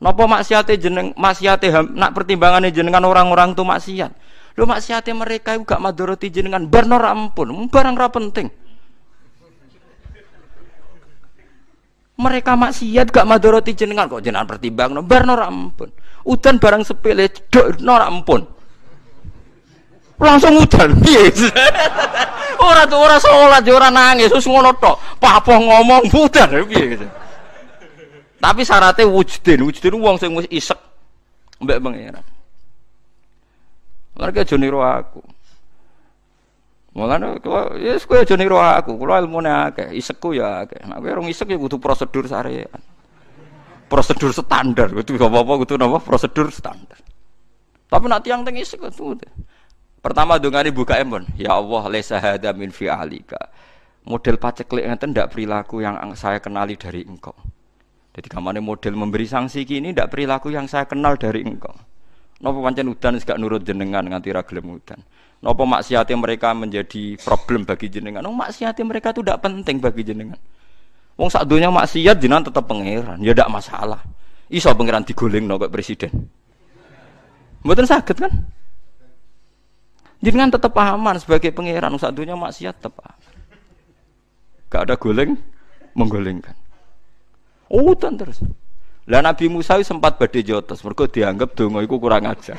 S1: Nopo maksiate jeneng maksiate nak pertimbangannya jenengan orang-orang tuh maksiat. Lu maksiate mereka itu gak madoroti jenengan bernor ampun, barang rap penting. Mereka maksiat gak madoroti jenengan kok jenengan pertimbang no, bar ampun. Udan barang sepele dok nor ampun langsung udan piye ora tuh ora sholat ora nangis terus ngono tok papoh ngomong udan ya, piye gitu. tapi syaratnya wujudin wujudin uang sing wis isek mbak pangeran mereka joniru aku Mulane kula ya, yes kowe aja niru aku, kula ilmune akeh, isekku ya akeh. Nek kowe rong isek ya kudu prosedur sarean. Prosedur standar kudu apa-apa kudu napa prosedur standar. Tapi nek tiang teng isek kudu. Pertama dongane buka empon, ya Allah laisa hadza min fi'alika. Model paceklik ngeten ndak perilaku yang saya kenali dari engkau. Jadi kamane model memberi sanksi ini ndak perilaku yang saya kenal dari engkau. Napa pancen udan gak nurut jenengan nganti ra gelem udan. Napa maksiate mereka menjadi problem bagi jenengan? Oh, maksiate mereka tuh ndak penting bagi jenengan. Wong sak donya maksiat jenengan tetep pangeran, ya ndak masalah. Iso pangeran digoleng no, kok presiden. Mboten sakit kan? Jenengan tetap aman sebagai pangeran satunya maksiat tetap aman. Gak ada guling menggulingkan. Oh Utan terus. Lah Nabi Musa sempat badhe jotos mergo dianggap donga iku kurang ajar.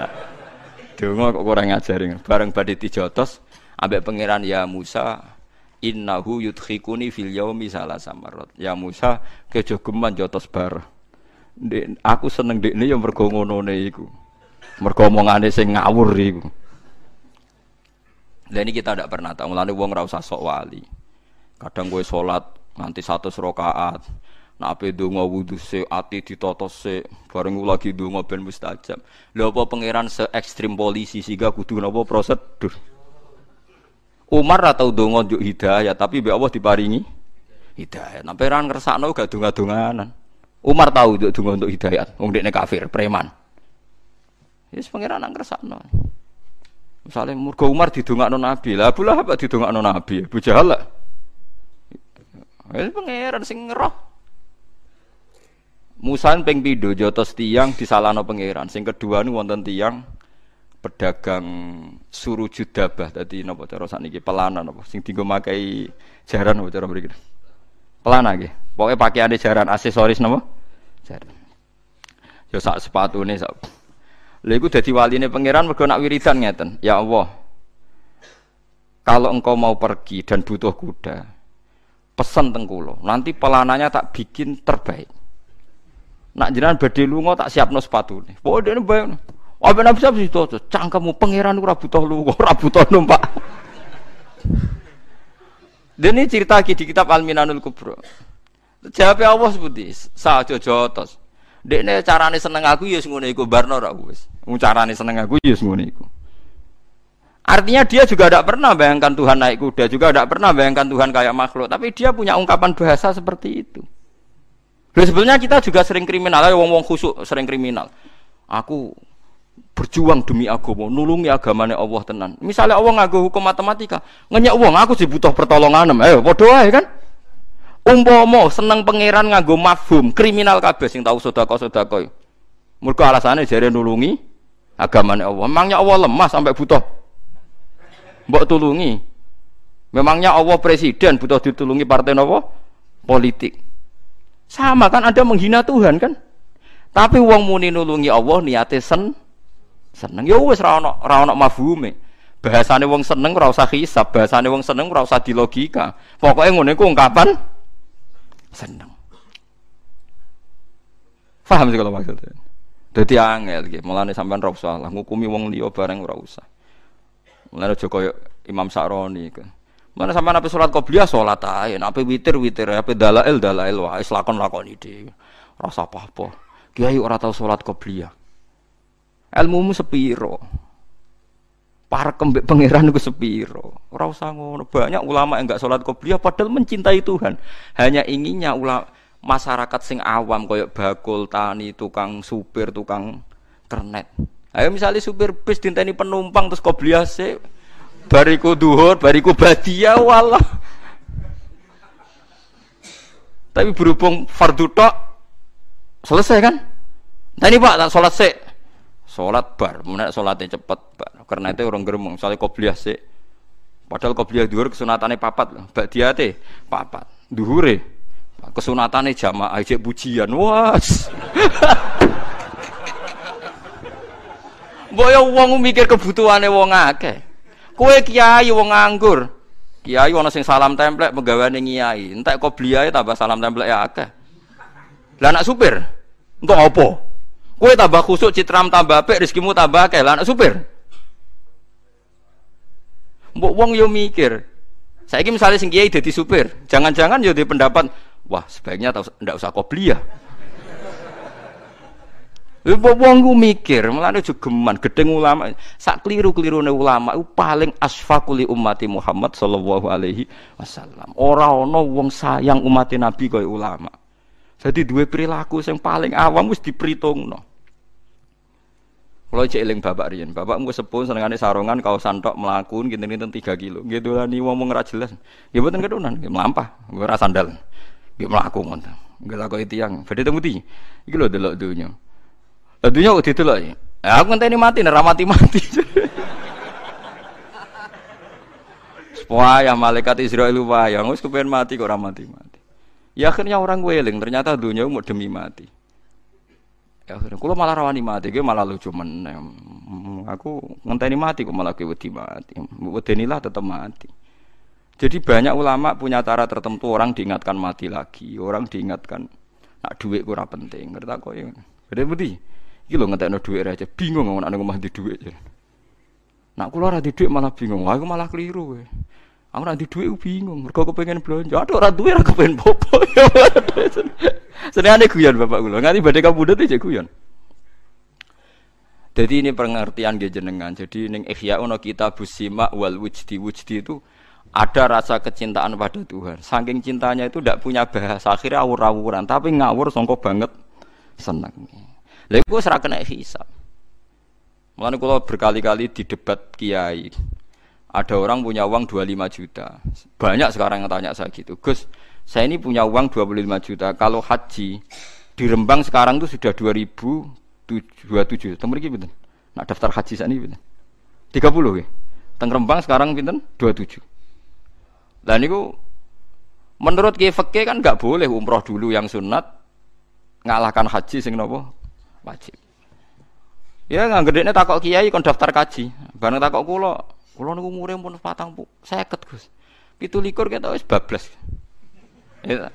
S1: donga kok kurang ajar bareng badhe dijotos ambek pangeran ya Musa innahu yudkhikuni fil yaumi sama rot. Ya Musa kejo jotos bar. aku seneng dekne ya mergo ngonone iku. Mergo omongane sing ngawur iku. Dan ini kita tidak pernah tahu. Mulane wong ora usah sok wali. Kadang gue sholat nanti satu serokaat. nape apa donga wudu se ati ditoto se bareng lagi donga ben mustajab. Lo apa pangeran se ekstrim polisi sih gak kudu napa prosedur. Umar atau donga juk hidayah tapi be Allah diparingi hidayah. Nah, pangeran nopo gak dunga-dunganan. Umar tahu njuk donga untuk hidayah. Wong dekne kafir, preman. Yes pangeran ngerasa nopo. Misalnya murga Umar non Nabi. Lah Abu Lahab non Nabi, Abu Jahal lah. Ya pangeran sing ngeroh. Musan ping jotos tiang di salano pangeran. Sing kedua nu wonten tiang pedagang suru judabah tadi nopo cara sakniki pelana nopo. sing tigo makai jaran nopo cara berikut. Pelana Pokoknya pakai ada jaran, aksesoris nopo. Jaran. Yo sepatu nih sak Lha iku dadi waline pangeran mergo nak wiridan ngeten. Ya Allah. Kalau engkau mau pergi dan butuh kuda, pesan teng kula. Nanti pelananya tak bikin terbaik. Nak jenengan badhe lunga tak siapno sepatune. ini bae. Apa nabi sapi itu tuh cangkemmu pangeran ora butuh lu, ora butuh numpak. Dan ini cerita lagi di kitab Al Minanul Kubro. Jawabnya Allah seperti, sajojotos. Dekne carane seneng aku ya ngono iku barno ra wis. Carane seneng aku ya ngono iku. Artinya dia juga tidak pernah bayangkan Tuhan naik kuda, juga tidak pernah bayangkan Tuhan kayak makhluk, tapi dia punya ungkapan bahasa seperti itu. Lalu sebetulnya kita juga sering kriminal, ya wong-wong khusuk sering kriminal. Aku berjuang demi agama, nulungi agamanya Allah tenan. Misalnya Allah ngaku hukum matematika, ngenyek wong aku sih butuh pertolongan, ayo bodoh ya kan. Umpomo seneng pangeran nganggo mafhum, kriminal kabeh sing tau sedekah-sedekah. Mergo alasane jare nulungi agamane Allah. Memangnya Allah lemah sampai butuh mbok tulungi. Memangnya Allah presiden butuh ditulungi partai nopo? Politik. Sama kan ada menghina Tuhan kan? Tapi wong muni nulungi Allah niate sen seneng ya wis ra ono ra ono mafhume. Bahasane wong seneng ora usah hisab, bahasane wong seneng ora usah dilogika. Pokoke ngene ku ungkapan seneng. Faham sih kalau maksudnya. Dadi angel gitu, mulane sampean ora usah ngukumi wong liya bareng ora usah. Mulane Imam Sa'roni ke. Mulane sampean ape salat qobliyah salat ae, ape witir witir, ape dalail dalail wae islakon lakon ide. rasapah apa-apa. Kiai ora tau salat qobliyah. Ilmumu sepiro? para kembek pangeran itu sepiro orang usah ngono banyak ulama yang nggak sholat qobliyah padahal mencintai Tuhan hanya inginnya ulama masyarakat sing awam koyok bakul tani tukang supir tukang kernet ayo misalnya supir bis dinteni penumpang terus qobliyah sih bariku duhur bariku badia walah tapi berhubung fardu tok selesai kan tadi nah pak tak sholat sih Sholat bar, mana sholatnya cepat bar. Karena itu orang geremong, soalnya kobliyah sih. Padahal kobliyah dulu kesunatannya papat loh. Bak teh papat. Duhure kesunatannya jamaah aja pujian. Was. Boyo ya uangmu mikir kebutuhannya uang akeh. kue kiai uang anggur, Kiai uang sing salam templek penggaweane kiai. Entek ya tambah salam templek ya akeh. Lah anak supir, untuk apa? Kue tambah khusuk, citram tambah apik, rezekimu tambah akeh. Lah anak supir. Mbok wong yo mikir. Saiki misalnya sing kiai dadi supir, jangan-jangan yo di pendapat, wah sebaiknya ndak usah kau ya. Mbok wong ku mikir, mulane geman, gedeng ulama. Sak keliru klirune ulama u paling asfakuli umat Muhammad sallallahu alaihi wasallam. Ora ana wong sayang umat Nabi kaya ulama. Jadi dua perilaku yang paling awam harus no. Kalau cek eling bapak rian, mau sepun senengane sarungan kau santok melakun gini gini tiga kilo, gitu lah nih ngomong ngeras jelas, gitu kan kedunan, gitu melampah, gue rasa sandal, gitu melakun monta, gue laku itu yang, beda temu ti, gitu loh delok dunia, dunia waktu itu loh, aku nanti ini mati, nara mati mati. Wah, ya malaikat Israel lupa, ya ngus kepengen mati kok ramati mati. Ya akhirnya orang gue eling, ternyata dunia mau demi mati. Ya, akhirnya kulo malah rawani mati gue malah lucu menem hmm, aku ngenteni mati kok malah gue mati lah tetap mati jadi banyak ulama punya cara tertentu orang diingatkan mati lagi orang diingatkan nak duit kurang penting ngerti kok ya berarti berarti iki lho ngentekno duit aja bingung ngomong nek ngomah di duit nak kula ora di duit malah bingung aku malah keliru kowe Aku nanti duit bingung, mereka pengen belanja. Aduh, orang duit aku pengen bobo. Ya, seneng aneh guyon bapak gue, Nanti badai kamu udah tuh guyon. Jadi ini pengertian dia jenengan. Jadi neng ikhya uno kita busima wal wujdi wujdi itu ada rasa kecintaan pada Tuhan. Saking cintanya itu tidak punya bahasa. Akhirnya awur-awuran, tapi ngawur songkok banget seneng. Lalu gue serak kena hisap. kalau berkali-kali di debat kiai, ada orang punya uang 25 juta. Banyak sekarang yang tanya saya gitu. Gus, saya ini punya uang 25 juta. Kalau haji di Rembang sekarang tuh sudah 2027. tujuh. iki pinten? Nak daftar haji saya ini pinten? 30 ya. Teng Rembang sekarang pinten? 27. Lah niku menurut Kiai Fakih kan nggak boleh umroh dulu yang sunat ngalahkan haji sing nopo wajib. Ya nggak gede takok kiai kon daftar kaji, bareng takok kulo Kulo niku umure pun 40 50 Gus. 17 kita wis bablas. Ya.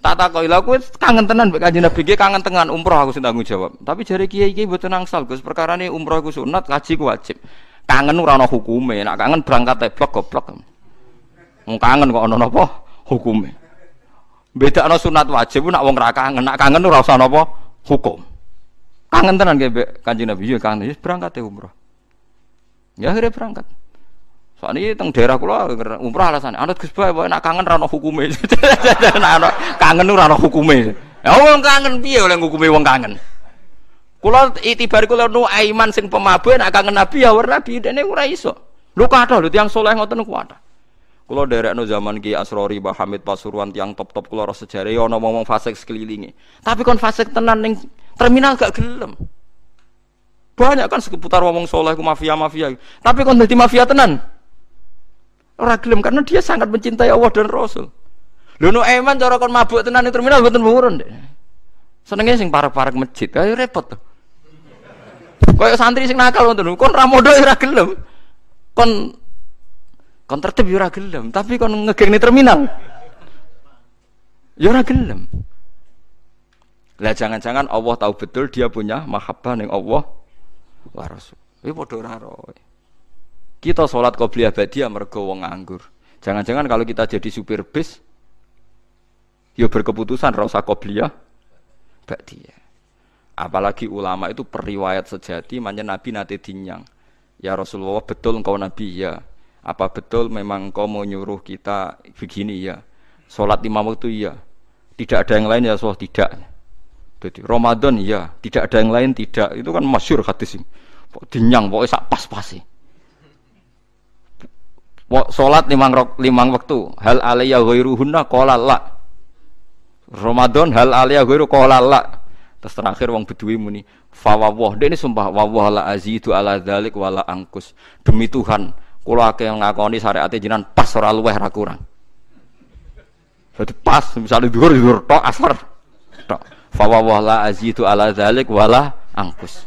S1: Tata kok lha kowe kangen tenan mbek Kanjeng Nabi ki kangen tenan umroh aku sing tanggung jawab. Tapi jare kiai iki mboten angsal Gus, perkara perkarane umroh iku sunat, haji ku wajib. Kangen ora ana hukume, nek kangen berangkat teblok goblok. Wong kangen kok ana napa hukume. beda Bedakno sunat wajib nek wong ra kangen, nek kangen ora usah napa hukum. Kangen tenan ki mbek Kanjeng Nabi ya kangen, ya berangkat ya umroh. Ya akhirnya berangkat. Soalnya ini teng daerah kula umrah alasan. Anut Gus Bae nak kangen rano ono hukume. Nah, kangen ora ono hukume. Ya wong kangen piye oleh hukume wong kangen. Kula itibar kula nu aiman sing pemabuk nak kangen Nabi ya war Nabi dene ora iso. Lu kathah lho tiyang saleh ngoten ku ada. Kula derekno zaman Ki Asrori Mbah Pasuruan tiang top-top kula ora sejarah ya wong fasik sekelilingi. Tapi kon fasik tenan ning terminal gak gelem. Banyak kan seputar wong soleh ku mafia-mafia. Tapi kon dadi mafia tenan. Ora gelem karena dia sangat mencintai Allah dan Rasul. Luno eman cara kon mabuk tenan di terminal mboten murun, Dek. Senenge sing parek-parek masjid, kayak repot tuh. Kayak santri sing nakal ngoten lho, kon ra modho ora gelem. Kon kon tertib ya ora gelem, tapi kon ngegengni terminal. Ya ora gelem. Lah jangan-jangan Allah tahu betul dia punya mahabbah ning Allah wa rasul. Kuwi padha ora kita sholat qobliyah badia mergo wong nganggur. Jangan-jangan kalau kita jadi supir bis ya berkeputusan rasa qobliyah badia Apalagi ulama itu periwayat sejati manja Nabi nate dinyang. Ya Rasulullah betul engkau Nabi ya. Apa betul memang kau mau nyuruh kita begini ya. Sholat lima waktu ya. Tidak ada yang lain ya Rasulullah tidak. Jadi Ramadan ya, tidak ada yang lain tidak. Itu kan masyur hadis ini. Dinyang pokoknya sak pas-pas sih solat limang rok, limang waktu. Hal alia ghairuhunna qala kolala Ramadan hal alia ghairu kolala Terus terakhir wong bedui muni, fawwah Dia ini sumpah wawah la azidu ala dalik wala angkus. Demi Tuhan, kula yang ngakoni syariate jinan pas ora luweh ra kurang. jadi pas misalnya dhuhur dhuhur tok asar tok. Fa wawah la azidu ala zalik wala angkus.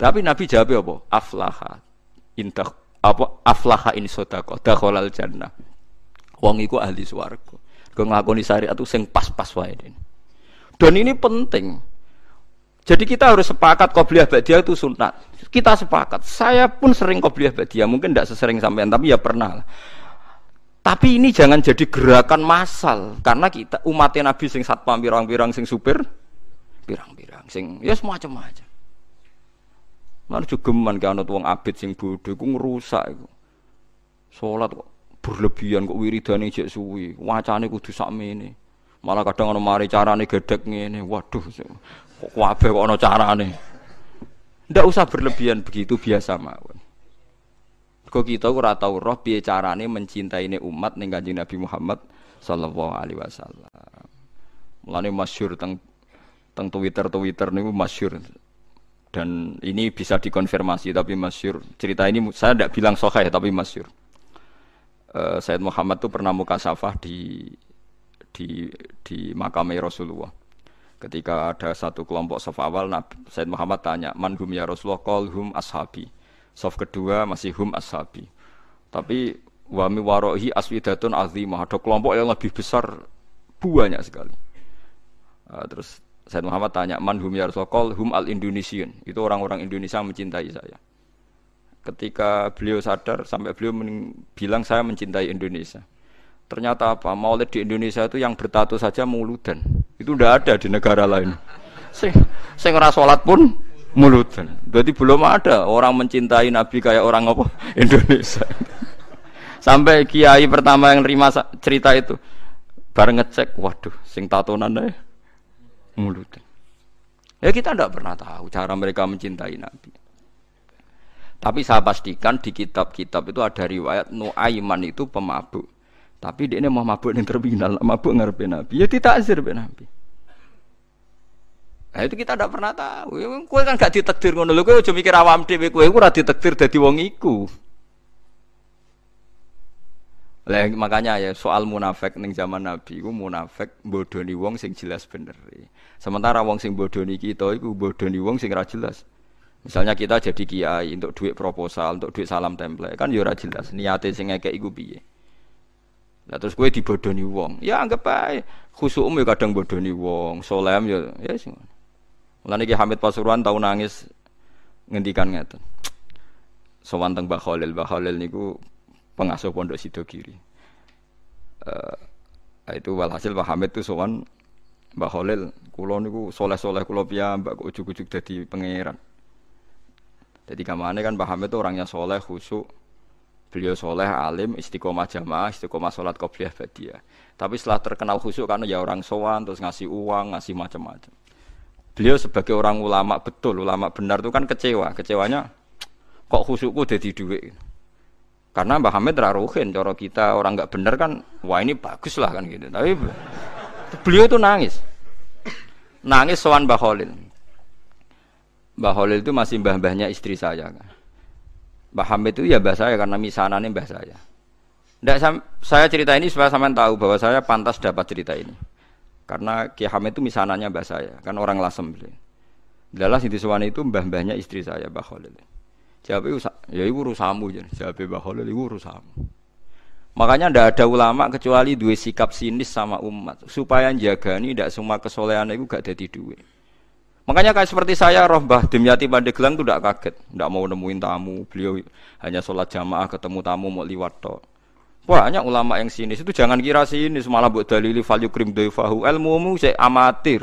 S1: Tapi Nabi jawab apa? Aflaha indah apa aflaha in sodako dakhalal jannah wong iku ahli swarga kok nglakoni sari itu sing pas-pas wae dan ini penting jadi kita harus sepakat qobliyah ba'diyah itu sunat kita sepakat saya pun sering qobliyah ba'diyah mungkin tidak sesering sampean tapi ya pernah tapi ini jangan jadi gerakan masal karena kita umatnya Nabi sing satpam pirang-pirang sing supir pirang-pirang sing ya semacam macam Lan jogeman ke ana wong abid sing bodoh gue ngerusak, iku. Salat kok berlebihan kok wiridane jek suwi, wacane kudu ini, Malah kadang ana mari carane gedek ini, Waduh, kok kabeh kok ana carane. Ndak usah berlebihan begitu biasa mawon. Kok kita ora tau roh piye carane mencintai ini umat nih Kanjeng Nabi Muhammad sallallahu alaihi wasallam. Mulane masyhur teng teng Twitter Twitter nih masyur dan ini bisa dikonfirmasi tapi masyur cerita ini saya tidak bilang ya, tapi masyur uh, eh, Sayyid Muhammad itu pernah muka safah di di di makamnya Rasulullah ketika ada satu kelompok sof awal Nabi Said Muhammad tanya manhum ya Rasulullah kol hum ashabi sof kedua masih hum ashabi tapi wami warohi aswidatun azimah ada kelompok yang lebih besar buahnya sekali uh, terus Said Muhammad tanya, man hum ya Rasulullah, hum al Indonesian. Itu orang-orang Indonesia mencintai saya. Ketika beliau sadar, sampai beliau bilang saya mencintai Indonesia. Ternyata apa? Maulid di Indonesia itu yang bertato saja muludan. Itu tidak ada di negara lain. Saya sing sholat pun muludan. Berarti belum ada orang mencintai Nabi kayak orang apa? Indonesia. sampai kiai pertama yang terima cerita itu, bareng ngecek, waduh, sing tatonan deh mulutnya. Ya kita tidak pernah tahu cara mereka mencintai Nabi. Tapi saya pastikan di kitab-kitab itu ada riwayat Nuaiman itu pemabuk. Tapi dia ini mau mabuk yang terminal, mabuk ngarepe Nabi. Ya tidak be Nabi. Nah itu kita tidak pernah tahu. Ya, kue kan gak ditakdir ngono lho, kowe aja mikir awam dhewe kowe iku ora ditakdir dadi wong lah makanya ya soal munafik neng zaman Nabi iku munafik bodoni wong sing jelas bener. Sementara wong sing bodoni kita iku bodoni wong sing ra jelas. Misalnya kita jadi kiai untuk duit proposal, untuk duit salam template kan ya ora jelas niate sing ngekek iku piye. Lah terus kowe dibodoni wong. Ya anggap ae khusukum ya kadang bodoni wong, solem yo ya, ya sing. Mulane iki Hamid Pasuruan tau nangis ngendikan ngeten. Sowan teng Mbah Khalil, Mbah Khalil niku pengasuh pondok Sidogiri. Uh, itu walhasil Pak Hamid itu soan Mbak Holil, kulo niku soleh-soleh kulo mbak ujuk-ujuk jadi pangeran. Jadi kamane kan Pak Hamid itu orangnya soleh, khusuk beliau soleh, alim, istiqomah jamaah, istiqomah sholat qobliyah badia. Tapi setelah terkenal khusyuk karena ya orang sowan, terus ngasih uang, ngasih macam-macam. Beliau sebagai orang ulama betul, ulama benar tuh kan kecewa. Kecewanya kok khusyukku jadi duit. Karena Mbah Hamid raruhin coro kita orang nggak bener kan, wah ini bagus lah kan gitu. Tapi beliau itu nangis, nangis soan Mbah Holil. Mbah Holil itu masih mbah-mbahnya istri saya. Kan. Mbah Hamid itu ya mbah saya karena misanannya mbah saya. Nggak, saya cerita ini supaya sama tahu bahwa saya pantas dapat cerita ini. Karena Ki Hamid itu misananya mbah saya, kan orang lasem beliau. Dalam sini itu mbah-mbahnya istri saya, Mbah Holil. Jawabnya ya itu rusamu jadi. Jawabnya Mbah Khalil itu rusamu. Makanya tidak ada ulama kecuali dua sikap sinis sama umat supaya jaga ini tidak semua kesolehan itu gak jadi duit. Makanya kayak seperti saya Roh Mbah Dimyati Pandeglang itu tidak kaget, tidak mau nemuin tamu, beliau hanya sholat jamaah ketemu tamu mau liwat to. Banyak ulama yang sinis itu jangan kira sinis malah buat dalili fal yukrim doyfahu ilmu mu saya amatir.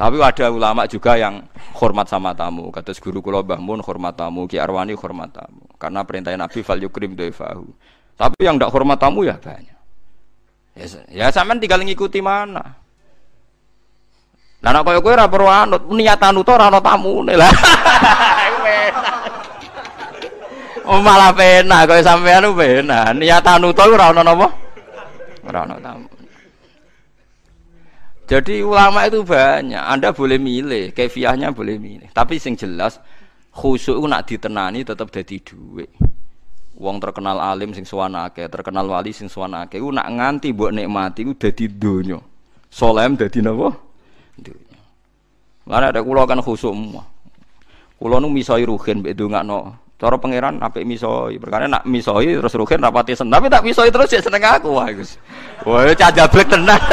S1: Tapi ada ulama juga yang hormat sama tamu. Kata guru kula Mbah hormat tamu, Ki Arwani hormat tamu. Karena perintah Nabi fal yukrim doifahu. Tapi yang tidak hormat tamu ya banyak. Ya, ya sampean tinggal ngikuti mana. Lah nek kaya kowe ora perlu anut, niatan uto ora ana tamune lah. Oh malah penak kaya sampean penak. Niatan uto ora ana napa? Ora ana tamu. Jadi ulama itu banyak. Anda boleh milih, kefiahnya boleh milih. Tapi sing jelas khusuk itu nak ditenani tetap jadi duit. Wong terkenal alim sing suwanake, terkenal wali sing suwanake. Ku nak nganti buat nikmati ku dadi donya. Solem dadi napa? Donya. Mana ada kulo kan khusuk semua. Kula nu misoi ruhin mbek dongakno. Cara pangeran apik misoi. Perkara nak misoi terus ruhin rapati sen. Tapi tak misoi terus ya seneng aku wae Gus. Wah, cajablek tenan.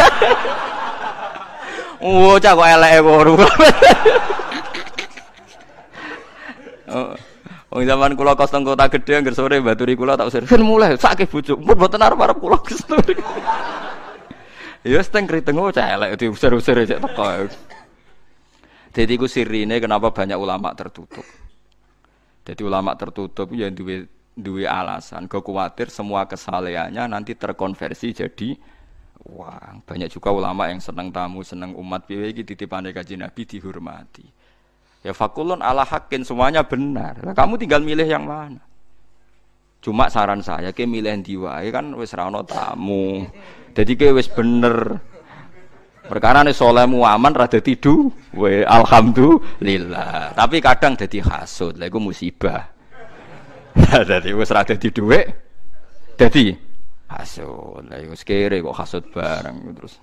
S1: Oh, cak kok eleke weru. Ya, oh, wong zaman kula kos teng kota gedhe anggere sore mbaturi kula tak usir. Ben mulai sak bojo. Mun boten arep-arep kula kesturi. Ya teng kriteng oh, cak elek diusir-usir cak teko. Jadi ku sirine kenapa banyak ulama tertutup. Jadi ulama tertutup ya duwe duwe alasan. Gue khawatir semua kesalehannya nanti terkonversi jadi Wah, Banyak juga ulama yang senang tamu, senang umat piye iki titipane kanjeng Nabi dihormati. Ya fakulun ala hakin semuanya benar. kamu tinggal milih yang mana. Cuma saran saya ke milih ndi wae kan wis ra ono tamu. Jadi ke wis bener. Perkara nih solemu aman rada tidu, we alhamdulillah. Tapi kadang jadi hasut, lagu musibah. jadi wes rada tidu, we jadi hasud lah yo sekere kok hasut bareng terus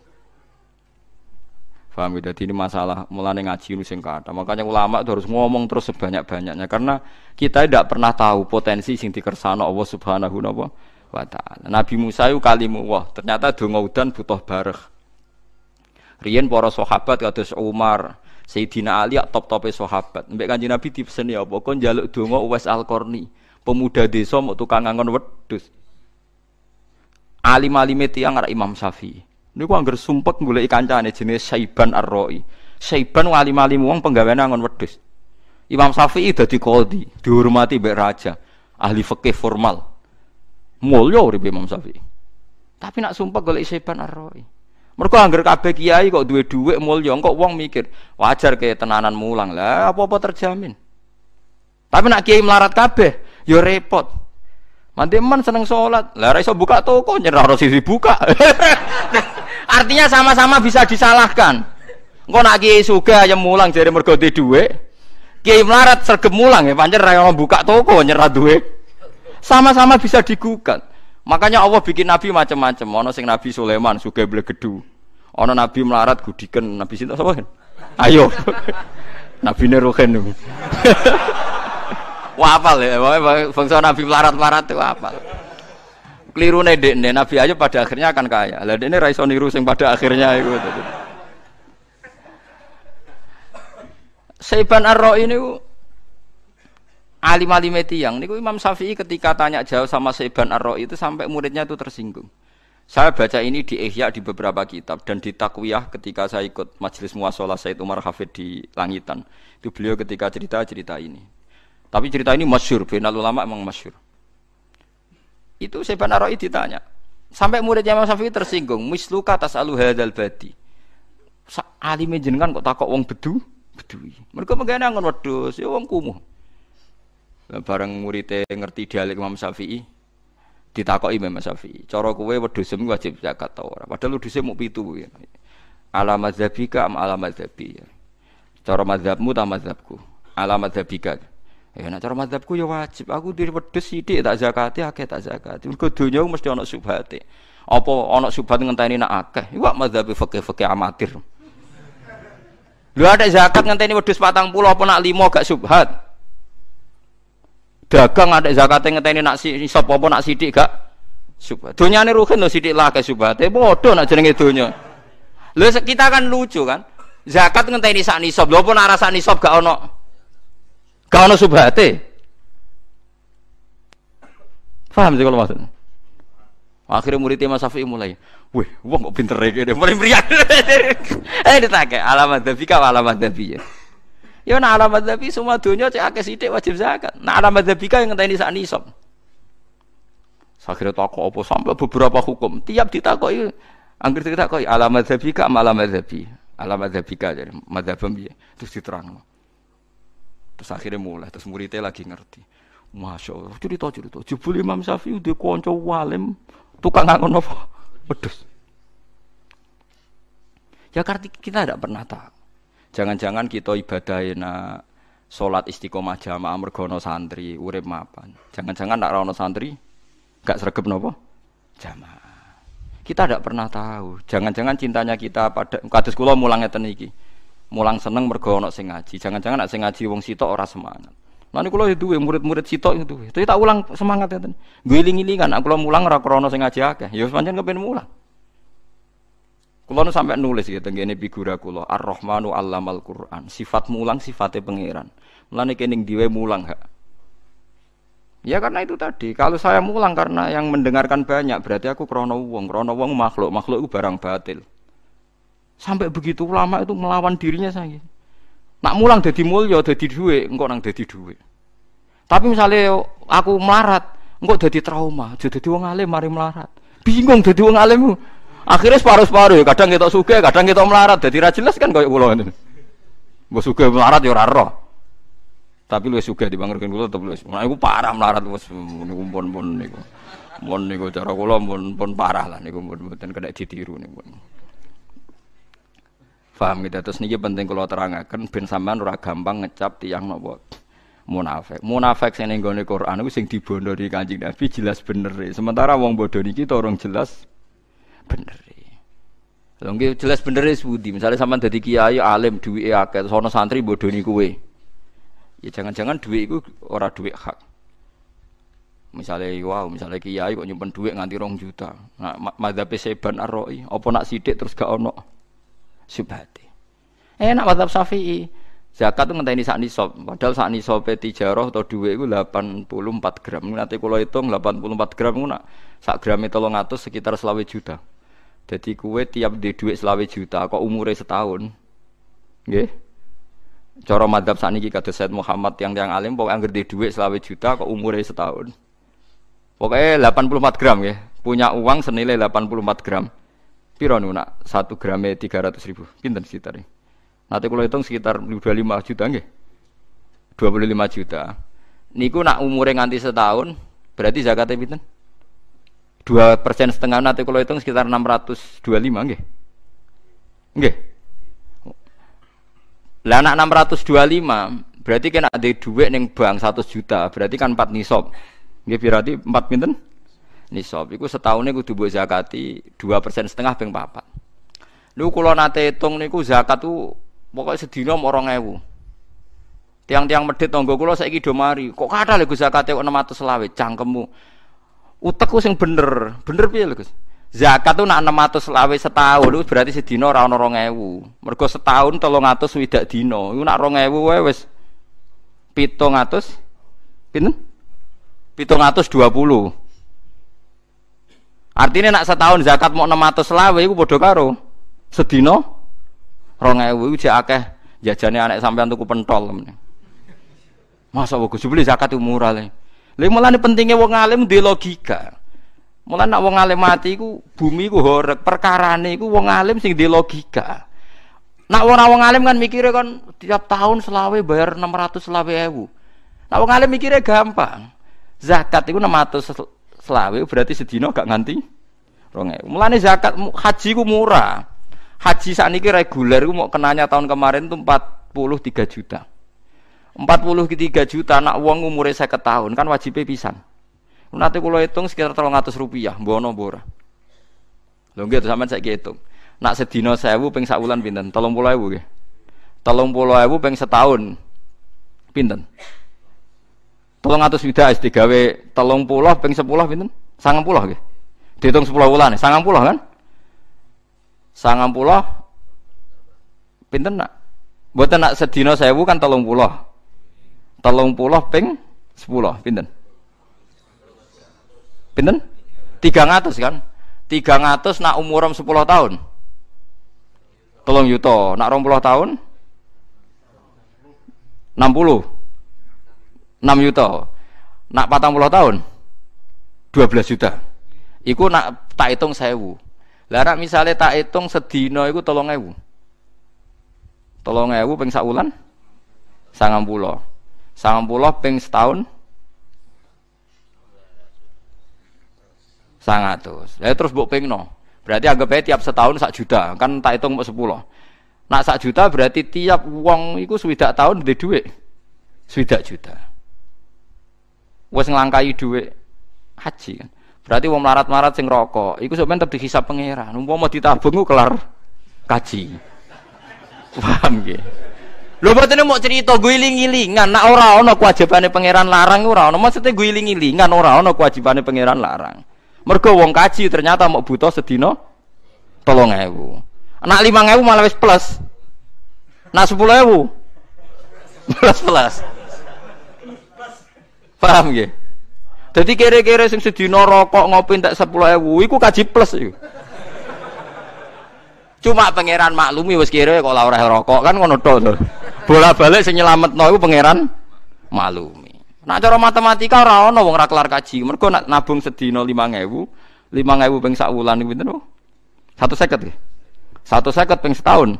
S1: Faham gitu, ini masalah mulai ngaji lu sing kata. Makanya ulama itu harus ngomong terus sebanyak-banyaknya karena kita tidak pernah tahu potensi sing dikersano Allah Subhanahu wa taala. Nabi Musa itu kalimu wah, ternyata donga udan butuh bareh. Rian para sahabat kados Umar, Sayyidina Ali ya top-tope sahabat. Mbek Kanjeng Nabi dipeseni apa kon njaluk donga Uwais Al-Qarni, pemuda desa mau tukang ngangon wedhus alim itu yang arek Imam Syafi'i. Niku anggere sumpek golek kancane jenis Saiban Ar-Ra'i. Saiban alim-alim wong penggawean angon wedus. Imam Syafi'i dadi qadhi, dihormati mbek raja, ahli fikih formal. Mulya ribe Imam Syafi'i. Tapi nak sumpek golek Saiban Ar-Ra'i. Mergo angger kabeh kiai kok duwe dua mulya, kok wong mikir, wajar kayak tenanan mulang. Lah apa-apa terjamin. Tapi nak kiai melarat kabe, yo ya repot. Mandi man seneng sholat. Lah iso buka toko nyerah harus buka. Artinya sama-sama bisa disalahkan. Engko nak kiai suga ya mulang jadi mergo di Kiai melarat sergem mulang ya panjer ra buka toko nyerah duwe. Sama-sama bisa digugat. Makanya Allah bikin nabi macam-macam. Ono sing Nabi Sulaiman suga gedu. Ono Nabi melarat gudikan Nabi sinta sapa? Ayo. nabi Nuruhen. Wah ya, pokoknya bangsa Nabi melarat-melarat itu apa? Keliru nih nih Nabi aja pada akhirnya akan kaya. Lah nih raiso niru sing pada akhirnya itu. Seiban ar ini ini alim-alim tiang. Niku Imam Syafi'i ketika tanya jauh sama Seiban ar itu sampai muridnya itu tersinggung. Saya baca ini di Ihya di beberapa kitab dan di Takwiyah ketika saya ikut majelis muasalah Said Umar Hafid di Langitan. Itu beliau ketika cerita cerita ini. Tapi cerita ini masyur, final ulama memang masyur. Itu Seban Aroi ditanya. Sampai muridnya Imam Syafi'i tersinggung, misluka atas alu hadal badi. Alime jenengan kok takok wong bedu? Bedui. Mereka mengenai angon wedus, ya wong kumuh. Bareng muridnya ngerti dialek Imam Syafi'i, ditakoki Imam Syafi'i. kue kowe semu wajib zakat ta ora? Padahal lu mung pitu ya. Ala madzhabika am ala Coro Cara madzhabmu ta Ala Ya nek cara mazhabku ya wajib. Aku diri wedhus sithik tak zakati, akeh tak zakati. Mergo donya mesti ana subhate. Apa ana subhat ngenteni nak akeh? Iwak madzhab fikih-fikih amatir. Lu ada zakat ngenteni wedhus 40 apa nak 5 gak subhat. Dagang ada zakat ngenteni nak si sop apa nak sithik gak subhat. Donyane ruhin lho sithik lah gak subhat. Eh bodoh nak jenenge donya. Lho kita kan lucu kan. Zakat ngenteni sak nisab. Lho apa nak rasa nisab gak ono Gak ono subhate. Paham sih kalau maksudnya? Akhirnya muridnya Mas Safi mulai, wih, wong kok pinter ya, dia mulai meriak. Eh, ditake alamat dabi kau alamat dabi ya. Ya, nah alamat dabi semua dunia cek akeh sidik wajib zakat. Nah alamat dabi kau yang ngenteni sak nisab. Akhirnya takok apa sampai beberapa hukum, tiap ditakoi angger ditakoi alamat dabi kau alamat dabi, alamat dabi kau jadi madzhab Terus diterang. Terus akhirnya mulai, terus muridnya lagi ngerti. Masya Allah, cerita cerita. Jibul Imam Syafi'i udah konco walim, tukang ngangon apa? Pedes. Ya karena kita tidak pernah tahu. Jangan-jangan kita ibadah nak eh, sholat istiqomah jamaah mergono santri urip mapan. Jangan-jangan nak rono santri gak sergap nopo jamaah. Kita tidak pernah tahu. Jangan-jangan cintanya kita pada kados kula mulangnya teniki mulang seneng mergo ana sing ngaji. Jangan-jangan nek sing ngaji wong sitok ora semangat. Lan kula ya duwe murid-murid sitok itu ya duwe. tak ulang semangat ya ten. Guling-gilingan nak kula mulang ora krana sing ngaji akeh. Ya pancen kepen mulang. Kula nu sampai nulis gitu ngene figura kula Ar-Rahmanu Allamal Quran. Sifat mulang sifatnya pangeran. Mulane kene diwe mulang ha. Ya karena itu tadi, kalau saya mulang karena yang mendengarkan banyak berarti aku krono wong, krono wong makhluk, makhluk itu barang batil. Sampai begitu lama itu melawan dirinya saya. Nak mulang jadi mulia, jadi duit, engkau nang jadi duit. Tapi misalnya aku melarat, engkau jadi trauma, jadi wong alim mari melarat. Bingung jadi wong alimu Akhirnya separuh-separuh, ya, kadang kita suka, kadang kita melarat, jadi ra jelas kan kayak pulau ini. Mbok suka melarat ya raro. Tapi lu suka di bangun kula tetap lu. Nah, Aku parah melarat bos niku pun pun niku. Mun niku cara kula pun pun parah lah niku pun mboten kena ditiru niku. Faham gitu. Terus niki penting kalau terangkan ben Saman ora gampang ngecap tiang nopo munafik. Munafik sing goni Quran iku sing dibondoni Kanjeng Nabi jelas bener. Sementara wong bodoh niki to orang jelas bener. Lha jelas bener wis budi. Misale sampean dadi kiai alim duwike akeh, ana santri bodoni kuwe. Ya jangan-jangan duit iku ora duit hak. Misalnya wow, misalnya kiai kok nyimpen duit nganti rong juta. Nah, madhabe seban aroi, apa nak sidik terus gak ono. Subhati. Enak eh, Madhab Syafi'i. Zakat tuh ngenteni saat nisab. Padahal saat sak nisabe tijarah atau delapan puluh empat gram. Nanti kula hitung empat gram iku gram sak grame 300 sekitar selawe juta. Jadi kue tiap di duit selawe juta kok umure setahun. coro Coro madhab Sa'ni kados Said Muhammad yang yang alim pokoknya ngerti di selawe juta kok umure setahun. Pokoknya delapan puluh empat gram ya. Punya uang senilai delapan puluh empat gram. Piro nih nak satu gramnya tiga ratus ribu, pinter sekitar ini. Nanti kalau hitung sekitar dua lima juta nggih. Dua puluh lima juta. Niku nak umurnya nganti setahun, berarti zakatnya pinter. Dua persen setengah nanti kalau hitung sekitar enam ratus dua lima nggih. Nggih. Lah nak enam ratus dua lima, berarti kena ada duit neng bank satu juta, berarti kan empat nisab. Nggih berarti empat pinter nisab iku setahun kudu mbok zakati persen setengah ping papat. Lu kalau nate hitung niku zakat tuh sedino orang ewu. Tiang-tiang medhit tangga kula saiki do mari. Kok zakat itu zakate 600 selawe cangkemu Utekku sing bener. Bener piye lho Gus? Zakat tuh nak 600 selawe setahun lu berarti sedino orang ono 2000. Mergo setahun 300 widak dino. Iku nak 2000 wae wis 700 pinten? 720. Artinya nak setahun zakat mau 600 selawe iku bodoh karo sedino, 2000 iku jek akeh jajane anak sampean tuku pentol. Temen. Masa wae beli zakat itu murah le. Lha mulane pentingnya wong alim duwe logika. Mulane nak wong alim mati iku bumi horek perkara nih, iku wong alim sing duwe logika. Nak wong wong alim kan mikirnya kan tiap tahun selawe bayar 600 selawe ewu. Nak wong alim mikirnya gampang. Zakat itu 600 selawe berarti sedino gak nganti ronge Mulane zakat haji ku murah. Haji saat ini reguler ku mau kenanya tahun kemarin tuh 43 juta. 43 juta nak uang umurnya saya tahun kan wajibnya pisan. Nanti kalau hitung sekitar 300 rupiah, bono bora. lo gitu sama saya hitung. Nak sedino saya bu sedina pinter tolong pulau ibu gitu tolong pulau ibu pengsa setahun pinter Tolong atus S3 W tolong pulau peng sepuluh pinten? sangat pulau gitu. Dihitung sepuluh bulan, sangat pulau kan? Sangang pulau pinten nak? buat nak sedino saya bukan tolong pulau Tolong pulau peng sepuluh, pinten? Pinten? Tiga ratus kan? Tiga ratus nak umurom sepuluh tahun. Tolong yuto, nak rom tahun? Enam puluh. 6 juta. Nak patang puluh tahun 12 juta. Iku nak tak hitung sewu. lara misalnya tak hitung sedino, iku tolong ewu. Tolong ewu peng saulan sangat pulau. sangat pulau peng setahun sangatus. Ya terus buk no, Berarti anggap tiap setahun sak juta, kan tak hitung mau sepuluh. Nak sak juta berarti tiap uang iku sudah tahun di duit sudah juta wes ngelangkai duit haji kan. Berarti wong melarat-marat sing rokok, iku sampean tetep dihisap pangeran. mau ditabung kelar kaji. Paham nggih? Lho batene mau cerita guling iling nak ora ana kewajibane pangeran larang ora ana. Maksudnya guling iling orang, ora ana kewajibane pangeran larang. Mergo wong kaji ternyata mau buta sedina 3000. Nak 5000 malah wis plus. Nak 10000 plus plus. Paham ya, jadi kira-kira sing sedino rokok ngopi tak sepuluh ewu, iku kaji plus yuk. Cuma pangeran maklumi wis kere kok orang rokok kan ngono to. Bola-balik sing no iku pangeran maklumi. Nak cara matematika ora ana wong ora kelar kaji. Mergo nak nabung lima ewu 5000 ping sak wulan iku pinten? seket ya. satu seket ping setahun.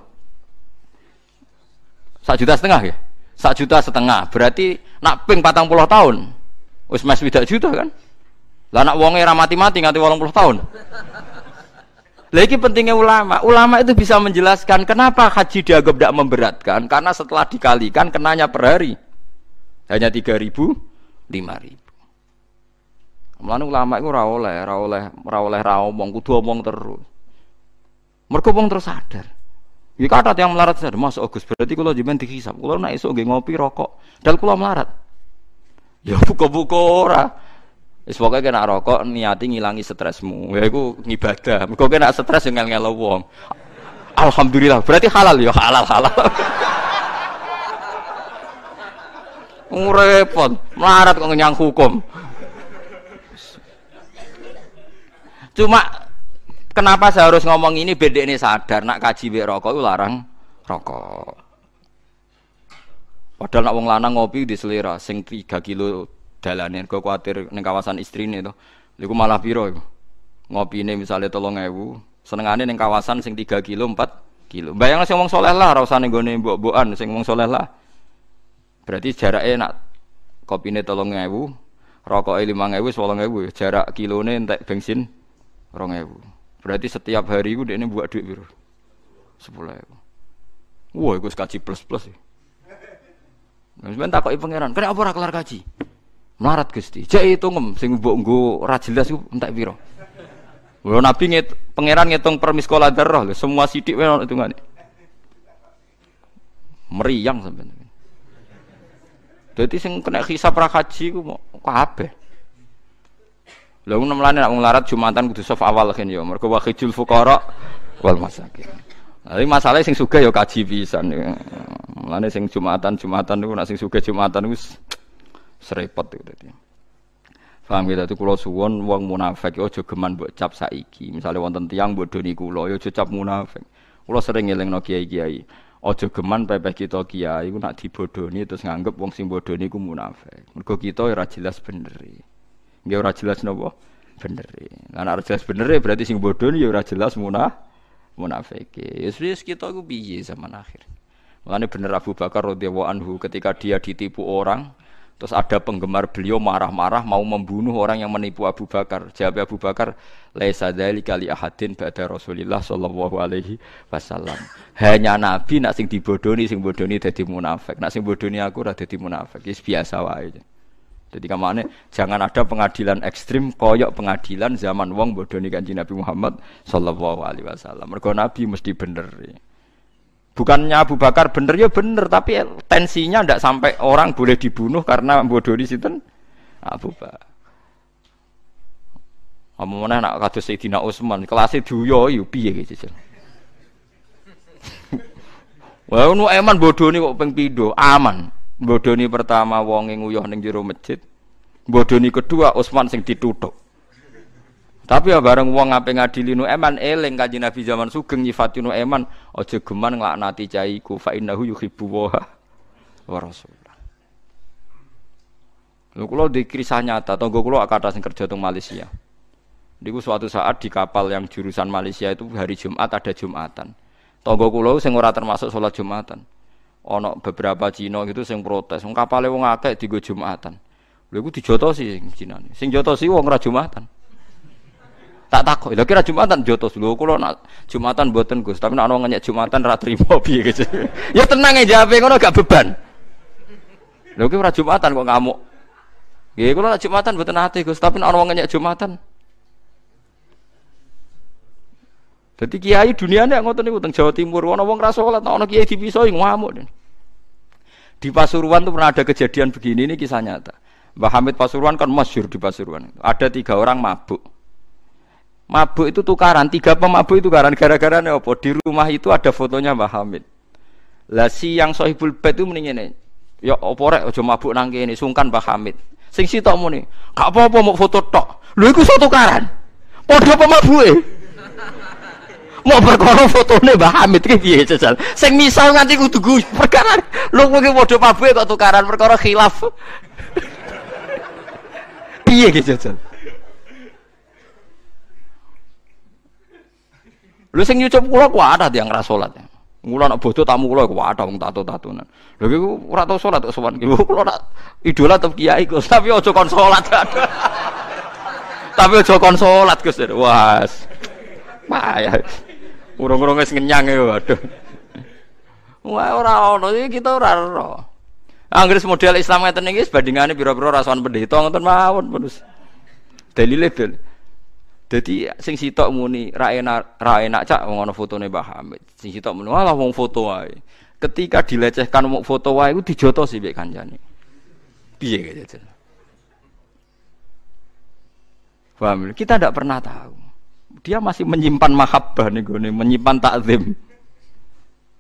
S1: satu juta setengah ya. satu juta setengah. Berarti nak ping patang puluh tahun. Wis mas widak juta kan? Lah anak wonge ora mati-mati nganti 80 tahun. iki pentingnya ulama. Ulama itu bisa menjelaskan kenapa haji dianggap tidak memberatkan karena setelah dikalikan kenanya per hari hanya 3000 5000. Mulane ulama itu ora oleh, ora oleh, ora oleh ra omong, kudu omong terus. Mergo wong terus sadar. Iki kata yang melarat sadar, Mas Agus berarti kula jaman dikisap. Kula nek esuk nggih ngopi rokok, dal kula melarat. Ya buka-buka ora. Wis pokoke kena rokok niati ngilangi stresmu. Ya iku ngibadah. Mergo kena stres yo ngel-ngelo wong. Alhamdulillah. Berarti halal ya halal halal. Ngurepot, melarat kok ngenyang hukum. Cuma kenapa saya harus ngomong ini ini sadar nak kaji be rokok larang rokok. Padahal nak wong lanang ngopi di selera sing 3 kilo dalane kok kuatir ning kawasan istrine to. Iku malah piro iku? Ngopine misale 3000, senengane neng kawasan sing 3 kilo 4 kilo. Bayangno sing wong soleh lah ora usah ning gone mbok-mbokan sing wong soleh lah. Berarti jaraknya nak kopine lima rokoke 5000, 8000, jarak kilo kilone entek bensin 2000. Berarti setiap hari iku ini buat duit piro? 10000. Wah, iku sekaji plus-plus. Ya. Sampeyan takoki pangeran, kene apa ora kelar kaji?" Melarat Gusti. Cek itu ngem sing mbok nggo ora jelas iku entek pira. Lho Nabi nget, pangeran ngitung permis sekolah darah lho, semua sidik wae itu ngene. Meriang sampeyan. Dadi sing kena hisab ra kaji ku kabeh. Lha wong nemlane nek larat Jumatan kudu sof awal kene ya, mergo wa khijul fuqara wal masakin. Nah, tapi masalah sing suka ya kaji pisan ya. Mulane sing Jumatan Jumatan niku nak sing suka Jumatan wis serepot itu tadi. Paham kita tuh kalau suwon wong munafik yo jogeman buat cap saiki. Misalnya wonten tiang buat doni kulo yo ya cap munafik. Kulo sering ngeleng no kiai kiai. Ojo geman pepeh kita kiai, ku nak dibodoni terus nganggep wong sing bodoni ku munafik. Mergo kita ya ora jelas bener. E. Nggih ora jelas napa? Bener. E. Lah jelas bener e, berarti sing bodoni ya ora jelas munafik munafik, Yesus ya, kita ku biji zaman akhir. makanya bener Abu Bakar radhiyallahu anhu ketika dia ditipu orang, terus ada penggemar beliau marah-marah mau membunuh orang yang menipu Abu Bakar. Jawab Abu Bakar, "Laisa kali ahadin ba'da Rasulillah sallallahu alaihi wasallam." Hanya nabi nak sing dibodoni, sing bodoni dadi munafik. Nak sing bodoni aku ora dadi munafik. Wis biasa wae. Jadi kemana? jangan ada pengadilan ekstrim koyok pengadilan zaman wong bodoni kanji Nabi Muhammad Shallallahu Alaihi Wasallam. Mergo Nabi mesti bener. Ya. Bukannya Abu Bakar bener ya bener, tapi tensinya tidak sampai orang boleh dibunuh karena bodoni sinten Abu Bakar. Amun mana nak kados Sayyidina Utsman, kelasnya duyo yo ya, piye iki gitu, jajal. Wah, nu eman bodoh nih kok ping aman. Bodoni pertama wong ing uyah ning jero masjid. Bodoni kedua Utsman sing dituthuk. Tapi ya bareng wong ngape ngadili nu eman eling kanjeng Nabi zaman sugeng nyifati nu eman aja geman nglaknati ku fa innahu yuhibbu wa wa rasul. kula di kisah nyata tangga kula kathah sing kerja teng Malaysia. Niku suatu saat di kapal yang jurusan Malaysia itu hari Jumat ada Jumatan. Tangga kula sing ora termasuk sholat Jumatan ono beberapa Cina gitu sing protes, wong kapale wong akeh digo Jumatan. Lha iku dijotosi sing Cina. Sing jotosi wong ora Jumatan. Tak takok, lha kira Jumatan jotos lho, kula nak Jumatan mboten Gus, tapi nak ono ngenyek Jumatan ra trimo piye gitu. ya tenang ae jawabe ngono gak beban. Lha ki ora Jumatan kok ngamuk. Nggih kula nak Jumatan mboten ate Gus, tapi nak ono ngenyek Jumatan Jadi kiai dunia ini ngotot nih, tentang Jawa Timur, wono wong rasa sholat, nono kiai yang ngamuk Di Pasuruan tuh pernah ada kejadian begini ini kisah nyata. Mbah Hamid Pasuruan kan masyur di Pasuruan. Ada tiga orang mabuk. Mabuk itu tukaran, tiga pemabuk itu tukaran gara-gara opo Di rumah itu ada fotonya Mbah Hamid. Lah si yang sohibul bed itu mendingin Ya opo rek ojo mabuk nangge ini. sungkan Mbah Hamid. Sing sitok muni, gak apa-apa mau foto tok. Lu iku satu tukaran. pemabuk eh mau perkara fotonya Mbah Hamid ki piye jajal sing misal nanti kudu guyu perkara lu kuwi padha pabuke kok tukaran perkara khilaf iya ki jajal lu sing nyucup kula kuwi ada yang rasolat ya Mula nak bodoh tamu kula iku wadah wong tato nan lu gue ora tau salat kok sowan ki. Kula nak idola tetep kiai Gus, tapi ojo kon salat. tapi ojo kon salat Gus. Wah. Urung-urung wis ngenyang ya waduh. Wah ora ono iki kita ora ora. Anggere model Islam ngeten iki sebandingane pira-pira rasane pendeta ngoten mawon terus. Dalile dal. Dadi sing sitok muni ra enak ra enak cak wong ana fotone Mbah Hamid. Sing sitok muni ala wong foto wae. Ketika dilecehkan mau foto wae iku dijotos sih mbek kancane. Piye kaya Paham? Kita tidak pernah tahu dia masih menyimpan mahabbah nih gue menyimpan takzim.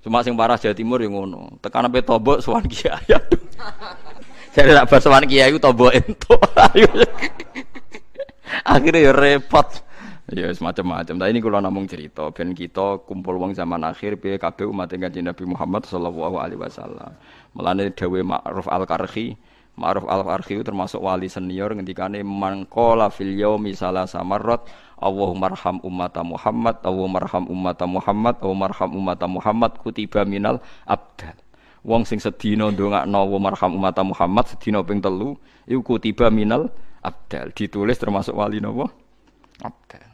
S1: Cuma sing parah Jawa Timur yang ngono. Tekan apa tobo suan kiai. Aduh. Jadi nak suan kiai itu tobo ento. Akhirnya ya repot. Ya semacam-macam. Tapi nah, ini kalau ngomong cerita, ben kita kumpul uang zaman akhir piye kpu mati ngaji Nabi Muhammad saw alaihi wasallam. Melane Dewi Ma'ruf Al-Karhi, Ma'ruf Al-Karhi termasuk wali senior ngendikane mangkola fil yaumi salah Samarot Allahumma arham ummata Muhammad, Allahumma arham ummata Muhammad, Allahumma arham ummata Muhammad kutiba minal abdal. Wong sing sedina ndongakno Allahumma arham ummata Muhammad sedina ping telu iku kutiba minal abdal. Ditulis termasuk wali napa? Abdal.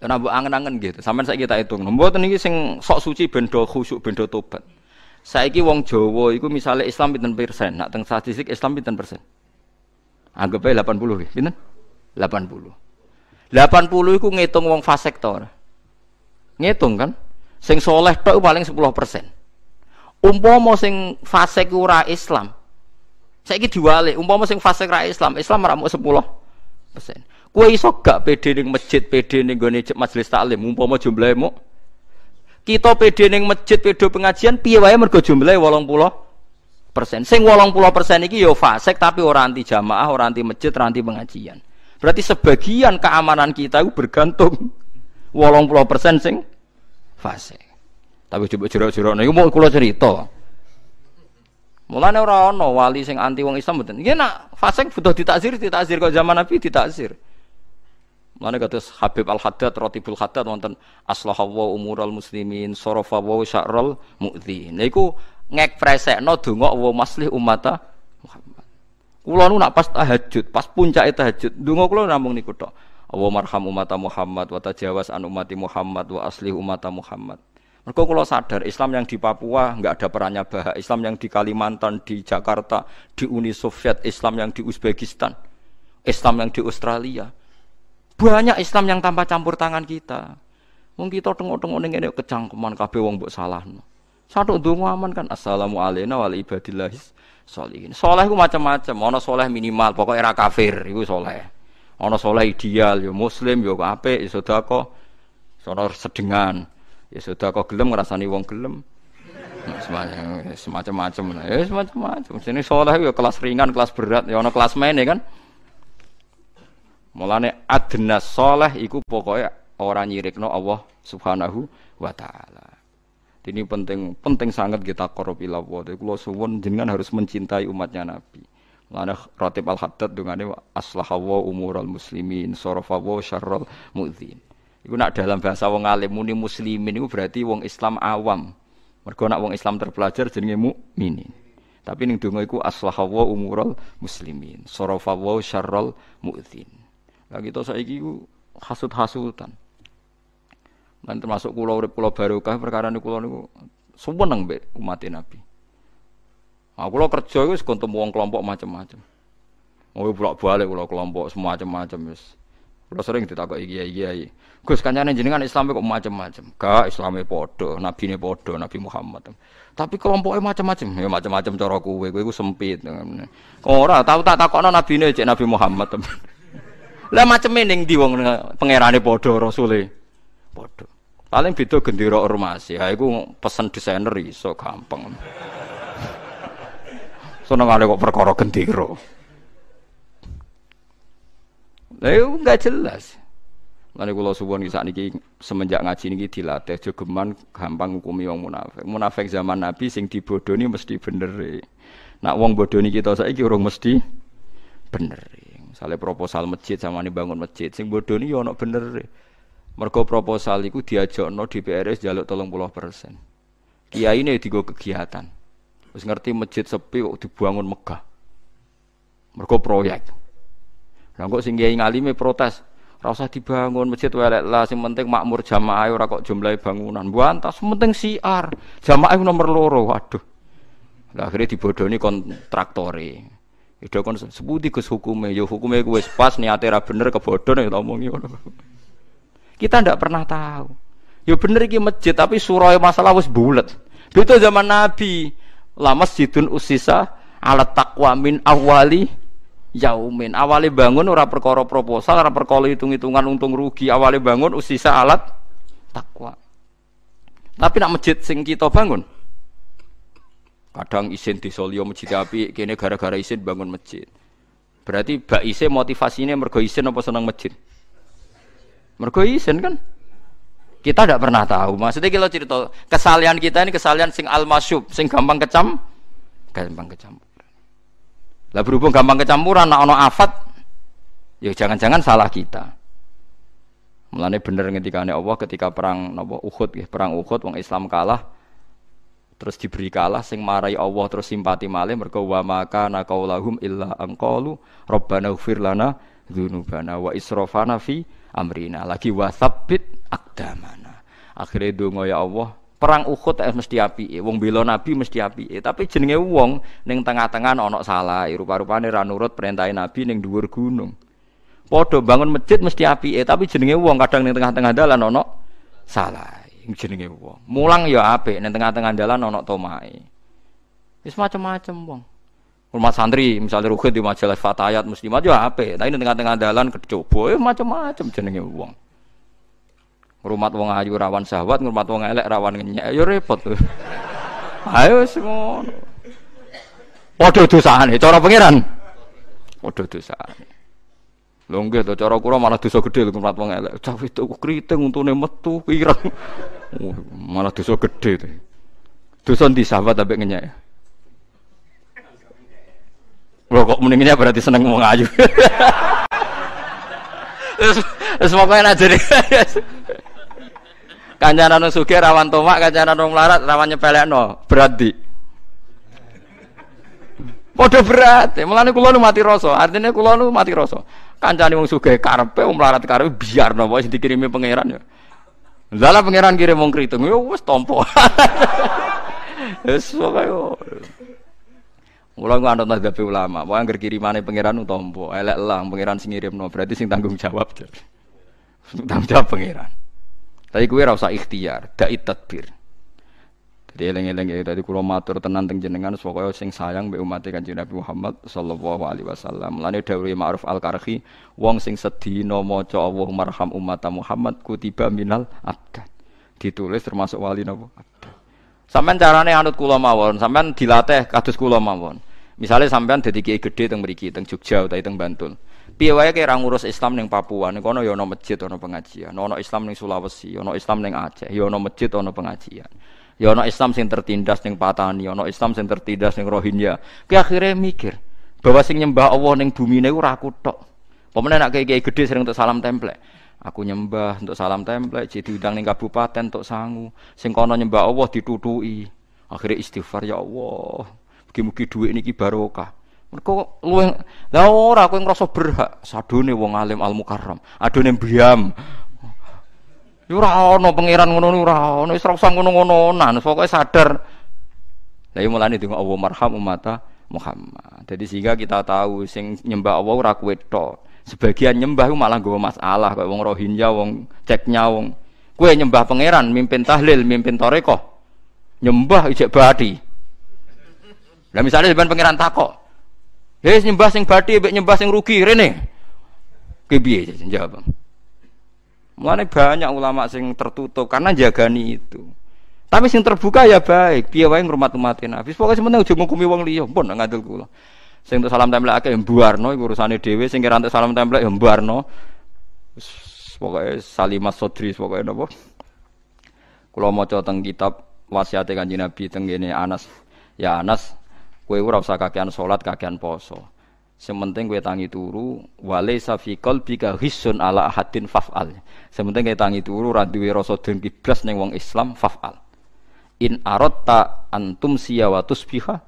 S1: Dan abu angen-angen gitu. Sampai saya kita hitung. Mboten niki sing sok suci bendo khusyuk bendo tobat. ki wong Jawa iku misalnya Islam pinten persen? Nak teng statistik Islam pinten persen? Anggap aja 80 nggih. Lapan 80. 80 itu ngitung wong fasektor, to. Ngitung kan? Sing soleh tok paling 10%. Umpama sing fasek ora Islam. Saiki diwalik, umpama sing fasek ora Islam, Islam ora sepuluh 10%. Kue iso gak pede ning masjid, pede ning gone majelis taklim, umpama jumlahe mu. Kita pede ning masjid, pede pengajian piye wae mergo jumlahe 80%. Sing persen iki yo ya fasek, tapi orang anti jamaah, orang anti masjid, orang anti pengajian. Berarti sebagian keamanan kita itu bergantung wolong puluh persen sing fase. Tapi coba jeruk-jeruk nih, mau kulo cerita. Mulane ora ana wali sing anti wong Islam mboten. Iki nak fase butuh ditakzir, ditakzir kok zaman Nabi ditakzir. Mulane kados Habib Al Haddad Ratibul Haddad wonten aslahawa umural muslimin sarafa wa sya'ral mu'dzi. Niku nah, ngekpresekno donga wa maslih umata Kulo nu nak pas tahajud, pas puncak tahajud, dungo kulo namung niku tok. Allahumma marham umat Muhammad wa tajawas an umati Muhammad wa asli umat Muhammad. Mergo kulo sadar Islam yang di Papua enggak ada perannya bahak, Islam yang di Kalimantan, di Jakarta, di Uni Soviet, Islam yang di Uzbekistan, Islam yang di Australia. Banyak Islam yang tanpa campur tangan kita. Wong kita tengok-tengok ning ngene kecangkeman kabeh wong mbok salahno. Satu dungo aman kan assalamu alaikum wa ibadillahis solihin. Soleh ku macam-macam. Ono soleh minimal, pokok era kafir, itu soleh. Ono soleh ideal, yo muslim, yo ape, yo kok sonor sedengan, yo kok gelem ngerasani wong gelem. Nah, semacam, eh, semacam-macam, ya semacam-macam. Sini soleh yo kelas ringan, kelas berat, ya ono kelas main ya kan. Mulane adna soleh itu pokoknya orang nyirikno Allah Subhanahu wa taala. Ini penting penting sangat kita korupi ilawo. Jadi kalau suwon jangan harus mencintai umatnya Nabi. Lana Ratib al dengan aslahawo umur al muslimin sorofawo syarrol mudzin. Iku nak dalam bahasa wong alim muni muslimin iku berarti wong Islam awam. Mergo nak wong Islam terpelajar jenenge mukminin. Tapi ning donga iku umur al muslimin sorofawo syarrol mudzin. Lah kita saiki iku hasut-hasutan. Lan termasuk kula urip kula barokah perkara niku kula niku seneng mbek umat Nabi. Nah, kula kerja wis ketemu wong kelompok macam-macam. Mau bolak-balik kula kelompok semacam-macam wis. Kula sering ditakoki kiai-kiai. Gus kancane jenengan Islam e kok macam-macam. Gak bodoh e padha, nabine padha, Nabi Muhammad. Tapi kelompoknya e macam-macam, ya macam-macam cara kowe, kowe iku sempit. Ora tau tak takokno nabine cek Nabi Muhammad. Lah macam ning ndi wong pangerane padha rasule. Padha. Paling beda gendera ormasi, Ha iku pesen desainer iso gampang. Senengane kok perkara gendera. Lah enggak jelas. Lalu kalau nih saat ini semenjak ngaji niki dilatih jogeman gampang hukumi wong munafik. Munafik zaman Nabi sing dibodoni mesti bener. Nak wong bodoni kita saiki urung mesti bener. Misalnya proposal masjid sama nih bangun masjid sing bodoni yo ya ono bener. Mergo proposal diajak di PRS jaluk tolong puluh persen. Kiai ini digo kegiatan. Terus ngerti masjid sepi kok dibangun megah. Mergo proyek. Lah kok sing kiai ngalime protes, Rasa dibangun masjid welek lah sing penting makmur jamaah ora kok jumlah bangunan. Buantas penting siar. Jamaah nomor loro. Waduh. Lah akhirnya dibodohi kontraktori. Ido kon sebuti kes hukumnya. yo hukume gue ya pas niatnya bener kebodohan ya ngomongnya. Kita tidak pernah tahu. Ya bener ini masjid tapi surau masalah wis bulat. itu zaman Nabi, lama masjidun usisa alat taqwa min awali yaumin. Awali bangun ora perkara proposal, ora perkara hitung-hitungan untung rugi. Awali bangun usisa alat takwa. Tapi nak masjid sing kita bangun kadang isin di Solio masjid api kini gara-gara isin bangun masjid berarti bak isin motivasinya mergo isin apa senang masjid Mergo isin kan. Kita tidak pernah tahu. Maksudnya kita cerita kesalahan kita ini kesalahan sing almasyub, sing gampang kecam, gampang kecam. Lah berhubung gampang kecampuran, nak ono afat, ya jangan-jangan salah kita. Mulane bener ketika Allah ketika perang napa Uhud ya, perang Uhud wong Islam kalah terus diberi kalah sing marai Allah terus simpati malih mergo wa maka naqaulahum illa angkalu rabbana ufir lana dzunubana wa israfana fi amrina lagi wasabbit akdamana akhirnya dongo ya Allah perang Uhud eh, mesti api wong bela nabi mesti api tapi jenenge wong neng tengah-tengah ana salah rupa-rupane ra nurut perintah nabi neng dhuwur gunung podo bangun masjid mesti api tapi jenenge wong kadang neng tengah-tengah dalan ana salah jenenge wong mulang ya api neng tengah-tengah dalan ana tomae wis macam-macam wong Rumah santri, misalnya Ruhut di majalah Fatayat Muslimat juga nah, apa? Tapi di tengah-tengah dalan kecoba, eh, macam-macam jenenge uang. rumah wong ayu rawan sahabat, rumah wong elek rawan ngenyek, ya repot. tuh, Ayo semua. Waduh dosane, cara pangeran. Waduh dosane. Lho nggih to cara kula malah dosa gedhe lho ngurmat wong elek. Cah itu kriting untune metu pirang. malah dosa gedhe. Dosa ndi sahabat ambek ngenyek. Wah kok mendingnya berarti seneng mau ngayu. terus terus pokoknya aja deh. rawan tomak, kanjana nung melarat rawan nyepelekno, berarti. Padha berat, ya, malah kula nu mati rosso artinya kula nu mati rosso Kancane wong sugih karepe wong melarat karepe biar napa sing dikirimi pangeran ya. Lala pangeran kirim wong kritung, yo ya, wis tampa. Wis pokoke Mula aku anut mazhab ulama, wong anggere kirimane pangeran utampa, elek lah pangeran sing no berarti sing tanggung jawab. tanggung jawab pangeran. Tapi kue ora usah ikhtiar, dai tadbir. Jadi eleng-eleng ya tadi kulo matur tenan teng jenengan pokoknya sing sayang mbek umat Kanjeng Nabi Muhammad sallallahu alaihi wasallam. Lane dawuhe Ma'ruf Al-Karhi, wong sing no mo cowo marham umat Muhammad kutiba minal abdan. Ditulis termasuk wali napa? Sampai carane anut kula mawon, sampean dilatih kados kula mawon. Misale sampean dadi kiai gedhe teng mriki, teng Jogja utawa teng Bantul. Piye wae kira ngurus Islam ning Papua, ning kono ya ana masjid ya ana pengajian, ana Islam ning Sulawesi, ya ana Islam ning Aceh, ya ana masjid ya ana pengajian. Ya ana Islam sing tertindas ning Patani, ana Islam sing tertindas ning Rohingya. Ki akhire mikir bahwa sing nyembah Allah ning bumi niku ora kutok. Pemene nak kiai-kiai gedhe sering untuk salam templek. Aku nyembah untuk salam template, jadi udang ning kabupaten untuk sangu. Sing kono nyembah Allah ditutui. Akhirnya istighfar ya Allah. Mugi-mugi dhuwit niki barokah. Mergo luwih la ora yang ngrasa berhak sadone wong alim al mukarram. Adone mbiam. Ya pangeran ngono ora Isra wis ngono ngono-ngononan, pokoke sadar. Lah iya mulane Allah marham umata Muhammad. Jadi sehingga kita tahu sing nyembah Allah ora tok. Sebagian nyembah malah gue masalah kayak wong Rohingya, wong ceknya, wong gue nyembah pangeran, mimpin tahlil, mimpin toreko, nyembah ijek badi. Nah misalnya sebenarnya pangeran takok, ya nyembah sing badi, nyembah sing rugi, rene, kebiye jawab. Mulane banyak ulama sing tertutup karena jagani itu. Tapi sing terbuka ya baik, piye wae ngurmat-urmati Nabi. pokoknya sebenarnya ujung ngukumi wong liya, pun ngadul kula. Sing salam tempel akeh ya mbuarno iku urusane dhewe, sing kira untuk salam tempel ya mbuarno. Pokoke Salimah Sodri pokoke napa? Kula maca teng kitab wasiate Kanjeng Nabi teng ngene Anas. Ya Anas, kowe ora usah kakean salat, kakean poso. Sementing kowe tangi turu, wale safikol bika hisun ala ahadin faf'al. Sementing kowe tangi turu ora duwe rasa dengki blas ning wong Islam faf'al. In arotta antum siya wa tusbiha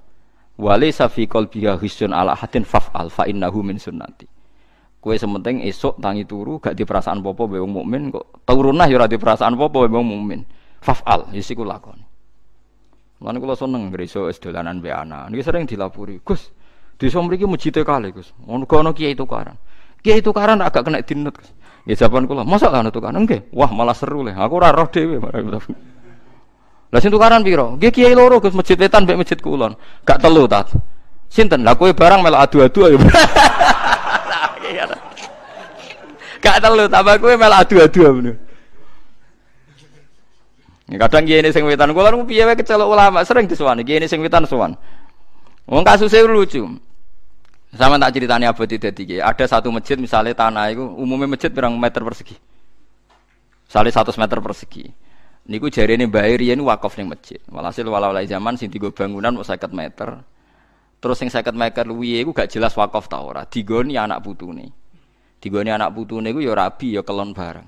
S1: Wali safi qalbiha hisun ala hatin al fa innahu min sunnati. Kue sementing esok tangi turu gak di perasaan popo be wong mukmin kok turunah yura ya di perasaan popo be wong mukmin. al ya isi ku lakoni. Lan kula seneng gresik es dolanan be anak. Niki sering dilapuri, Gus. Desa mriki mujite kali, Gus. Ngono kono kiai tukaran. Kiai tukaran agak kena dinut, Gus. Ya jawaban kula, masa kan tukaran? Nggih. Wah, malah seru le. Aku ora roh dhewe. Lah sing tukaran piro? Nggih kiai loro Gus masjid wetan mbek masjid kulon. Gak telu ta. Sinten? Lah kowe barang melok adu-adu ayo. Iya Gak telu tambah kowe melok adu-adu ngono. Ya, kadang kiai sing wetan kulon piye wae kecelok ulama sering disuwani. Kiai sing wetan suwan. Wong kasusnya lucu. Sama tak ceritanya abadi dadi Ada satu masjid misalnya tanah itu umumnya masjid berang meter persegi. Misalnya 100 meter persegi niku bayar ya ini wakaf nih masjid. Walhasil walawalai zaman sini gue bangunan mau 50 meter. Terus yang 50 meter lu gue gak jelas wakaf tau. ora. ini anak tiga ini anak nih gue ya rabi ya kelon bareng.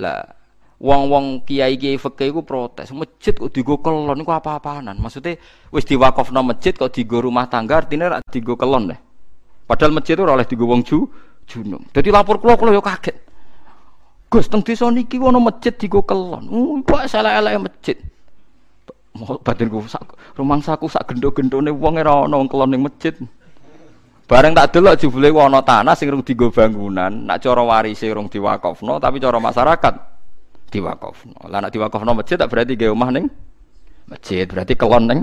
S1: Lah wong-wong kiai-kiai fikih gue protes, masjid kok tiga kelon gue apa apaanan? Maksudnya wes di wakaf nih masjid kok tiga rumah tangga artinya rak tiga kelon deh. Padahal masjid itu oleh tiga wong ju junum. Jadi lapor kelok kula yo ya kaget. Gus teng desa niki ana masjid digo kelon. Wah salah-salah masjid. Batinku sak rumangsaku sak gendho-gendhone wong ora ana wong kelon ning masjid. Bareng tak delok jebule ana tanah sing rung digo bangunan, nak cara warise rung diwakofno tapi cara masyarakat diwakofno. Lah nek diwakofno masjid tak berarti ge omah ning masjid, berarti kelon ning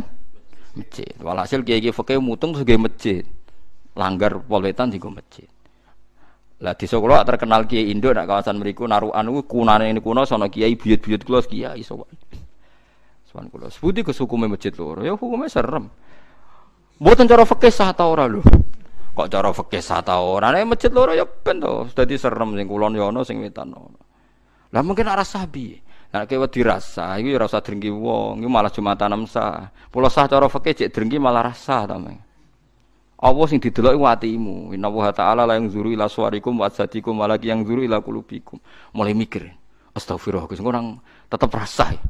S1: masjid. Walhasil kiai-kiai fakih mutung terus masjid. Langgar poletan digo masjid. Lah desa kula terkenal kiai induk nak kawasan mriku narukan kuwi kunane ini kuno sono kiai buyut-buyut kula kiai sowan. Sowan kula sebuti ke suku masjid loro ya hukume serem. Mboten cara fikih sah ta ora lho. Kok cara fikih sah ta ora? Nek masjid loro ya ben to. Dadi serem sing kulon ya ono sing wetan ono. Ya lah mungkin ora sah piye? Lah nek wedi rasa iku ya ora usah drengki wong, iku malah Jumatan sah. sah cara fikih cek drengki malah rasa ta Allah sing didelok iku atimu. Inna wa ta'ala la yang zuru ila suwarikum wa asadikum walaki yang zuru ila kulubikum. Mulai mikir. Astagfirullah Gus orang tetap rasah. Ya.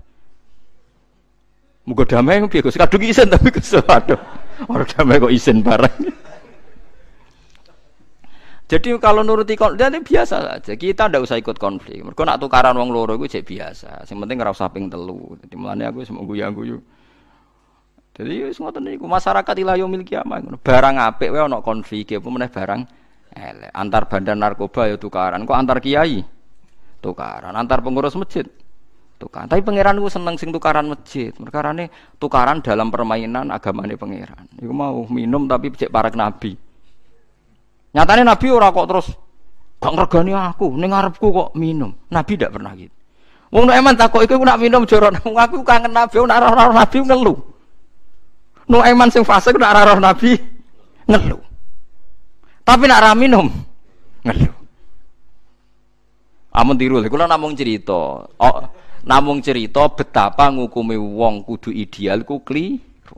S1: Muga damai piye Gus? Kadung isin tapi kesel aduh. Ora damai kok isin bareng. Jadi kalau nuruti konflik itu biasa saja. Kita tidak usah ikut konflik. Mereka nak tukaran uang loro iku cek biasa. Sing penting ora usah ping telu. Dadi mulane aku semoga guyu-guyu. Jadi wis ngoten niku masyarakat ila miliki kiamah ngono. Barang apik wae ana konflik apa meneh barang elek. Antar bandar narkoba ya tukaran, kok antar kiai tukaran, antar pengurus masjid tukaran. Tapi pangeran ku seneng sing tukaran masjid. Perkarane tukaran dalam permainan agamane pangeran. Iku mau minum tapi cek parek nabi. Nyatane nabi ora kok terus gak ngregani aku, ning ngarepku kok minum. Nabi ndak pernah gitu. Wong nek eman takok iku nak minum joron, aku kangen nabi, ora ora nabi ngeluh. Nuaiman sing fase ku arah roh Nabi ngeluh, Tapi nak ra minum ngeluh. Amun tiru, kula namung cerita. Oh, namung cerita betapa ngukumi wong kudu ideal ku kliru.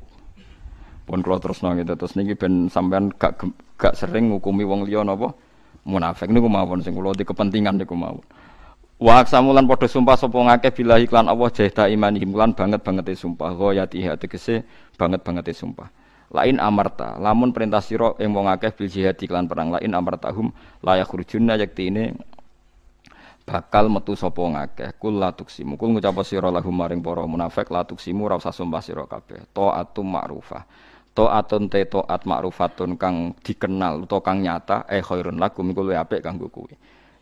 S1: Pun kula terus nang terus niki ben sampean gak gak sering ngukumi wong liya napa munafik niku mawon sing kula di kepentingan niku mawon. Wa aksamulan padha sumpah sapa ngakeh billahi klan Allah jahda iman lan banget-bangete sumpah ghayati kesih banget-bangete sumpah. Lain amarta, lamun perintah sira ing wong akeh bil jihad iklan perang lain amartahum la yakhrujunna yakti ini bakal metu sapa akeh kul la tuksimu kul ngucap sira lahum maring para munafik la tuksimu ra usah sumpah sira kabeh taatum ma'rufah taatun te taat ma'rufatun kang dikenal utawa kang nyata eh khairun lakum iku luwih apik kanggo kowe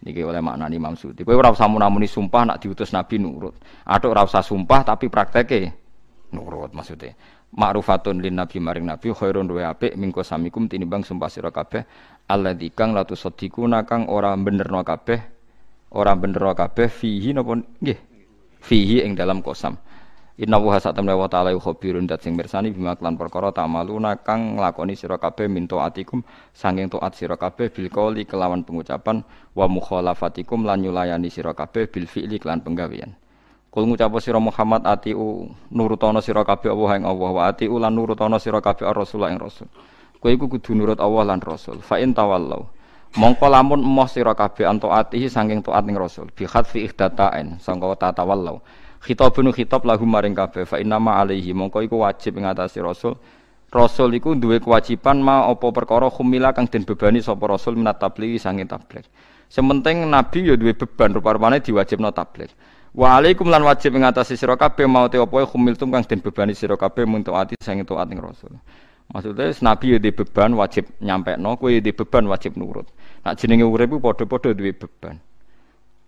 S1: Niki oleh makna Imam Suti. Kowe ora usah munamuni sumpah nak diutus Nabi nurut. Atau ora usah sumpah tapi prakteknya nurut maksudnya. Ma'rufatun lin Nabi maring Nabi khairun wa apik mingko samikum tinimbang sumpah sira kabeh alladzi kang la tusaddiquna kang ora benerno kabeh ora benerno kabeh fihi napa nggih fihi ing dalam kosam Inna wa satamna wa ta'ala yukhbirun dat sing mirsani bima klan perkara tamaluna kang nglakoni sira kabeh min taatikum sanging taat sira kabeh bil koli kelawan pengucapan wa mukhalafatikum lan nyulayani sirakabe kabeh bil fi'li klan penggawian. Kul ngucap sira Muhammad atiu nurutono sirakabe kabeh Allah ing Allah wa atiu lan nurutono sirakabe kabeh Rasul ing Rasul. Kowe iku kudu nurut Allah lan Rasul. Fa'in in tawallau Mongko lamun emoh sira kabeh antaatihi saking taat ning Rasul bihat fi ihdata'in sangka tatawallau khitabun khitab lahu maring kabeh fa innama alaihi mongko iku wajib ngatasi rasul rasul iku duwe kewajiban ma apa perkara khumila kang den bebani sapa rasul minat tabligh sange tabligh sementing nabi ya duwe beban rupa-rupane diwajibno tabligh wa alaikum lan wajib ngatasi sira kabeh mau te apa ya khumiltum kang den bebani sira kabeh mun taati sange taat ning rasul Maksudnya nabi ya di beban wajib nyampe no, kue ya di beban wajib nurut. Nak jenenge urip ku podo-podo duwe beban.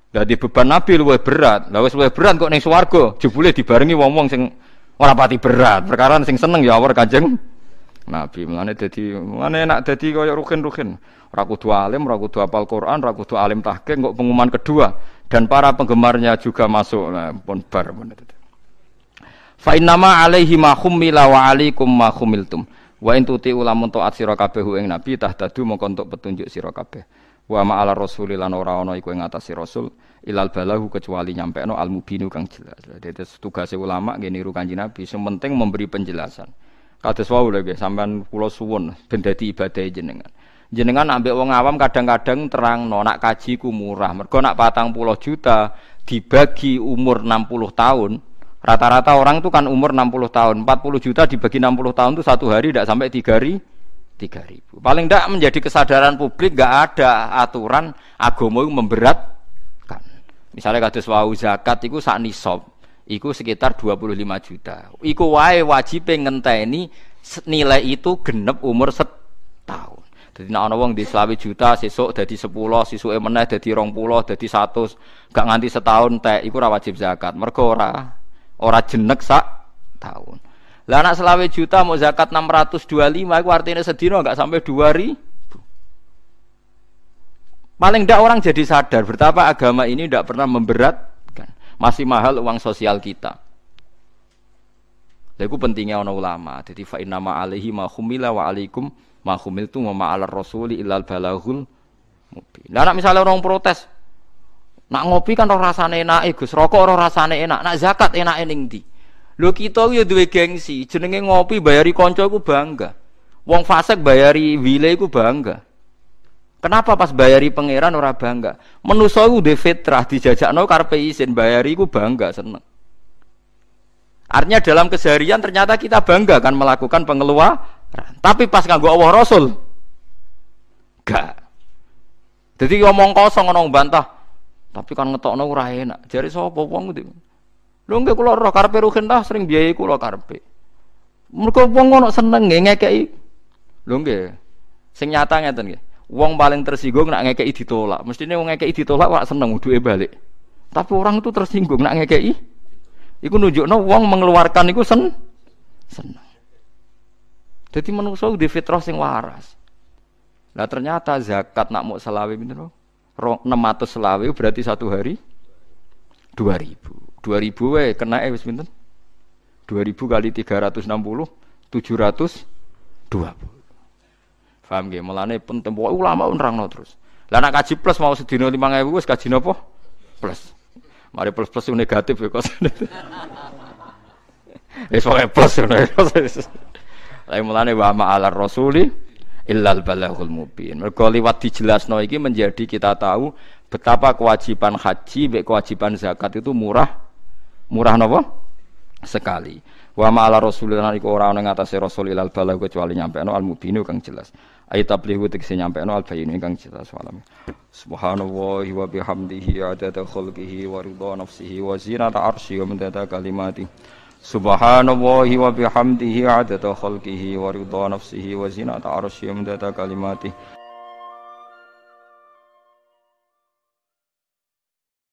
S1: Jadi beban Nabi luar berat. luar berat kok neng suwargo, jebule dibarengi wong-wong sing ora pati berat. Perkara sing seneng ya war Kanjeng Nabi. Mulane jadi mana enak dadi kaya rukin-rukin. ragu kudu alim, ragu kudu apal Quran, ora kudu alim tahke, kok pengumuman kedua dan para penggemarnya juga masuk. Nah, pun bar pun Fa innama alaihi ma khummila wa alaikum ma khummiltum. Wa intuti tuti ulamun taat sira kabeh ing nabi tahtadu mongko entuk petunjuk sira Wa ma'ala rasul lan ora ana iku ing atase rasul ilal balahu kecuali no al mubinu kang jelas. Dadi tugas ulama gini niru Kanjeng Nabi, sing memberi penjelasan. Kata wau lho nggih sampean pulau suwun ben ibadah jenengan. Jenengan ambek wong awam kadang-kadang terang no, nak kaji ku murah. Mergo nak patang pulau juta dibagi umur 60 tahun, rata-rata orang itu kan umur 60 tahun. 40 juta dibagi 60 tahun itu satu hari tidak sampai tiga hari 3000. Paling tidak menjadi kesadaran publik nggak ada aturan agama memberat memberatkan. Misalnya kados wau zakat itu saat nisab, iku sekitar 25 juta. Iku wae wajib e ngenteni nilai itu genep umur setahun. Jadi nak wong di selawi juta, sesuk jadi sepuluh, sesuk e meneh jadi rong puluh, jadi satu, gak nganti setahun teh, iku ora wajib zakat. Mereka ora ora jenek sak tahun. Lah anak selawe juta mau zakat 625 itu artinya sedino nggak sampai dua 2000. Paling ndak orang jadi sadar betapa agama ini ndak pernah memberatkan. Masih mahal uang sosial kita. Lha pentingnya orang ulama. Jadi fa nama alaihi ma humila wa alaikum ma humil tu ma ala rasuli ilal balahul mubin. Lah misalnya orang protes, nak ngopi kan orang rasane enak, Gus rokok orang rasane enak, nak zakat enak ening di. Lho kita ya duwe gengsi, jenenge ngopi bayari kanca iku bangga. Wong fasik bayari wile iku bangga. Kenapa pas bayari pangeran ora bangga? Menusa iku duwe fitrah dijajakno karepe izin bayari iku bangga seneng. Artinya dalam keseharian ternyata kita bangga kan melakukan pengeluaran. Tapi pas nganggo Allah Rasul gak. Jadi ngomong kosong ngomong bantah. Tapi kan ngetokno ora enak. Jadi sapa wong itu? Lho nggih kula roh karepe ruhin tah sering biayai kula karepe. Mergo wong ngono seneng nggih ngekeki. Lho nggih. Sing nyata ngeten nggih. Wong paling tersinggung nak ngekeki ditolak. Mestine wong ngekeki ditolak wak seneng uduke balik. Tapi orang itu tersinggung nak ngekeki. Iku nunjukno wong mengeluarkan iku sen seneng. Jadi manusia di fitrah sing waras. Nah ternyata zakat nak mau selawe bener, 600 selawe berarti satu hari dua ribu. 2000 wae kenae eh, wis pinten? 2000 kali 360 720. Paham nggih? Mulane penting pokoke ulama nerangno terus. lana kaji plus mau sedina 5000 wis kaji napa? Plus. Mari plus plus negatif ya kos. Wis pokoke plus ya, kos. Lah mulane wa ma'alar rasuli illal balaghul mubin. Mergo liwat dijelasno iki menjadi kita tahu betapa kewajiban haji, kewajiban zakat itu murah murah nopo sekali wa ma'ala rasulillah iku ora ana ngatasé rasul ilal balag kecuali nyampekno al mubinu kang jelas ay tablihu tegese al bayinu kang jelas walam subhanallah wa bihamdihi adada khalqihi wa ridha nafsihi wa zinata arsyi wa midada kalimatihi سبحان الله وبحمده عدد خلقه ورضا نفسه وزنة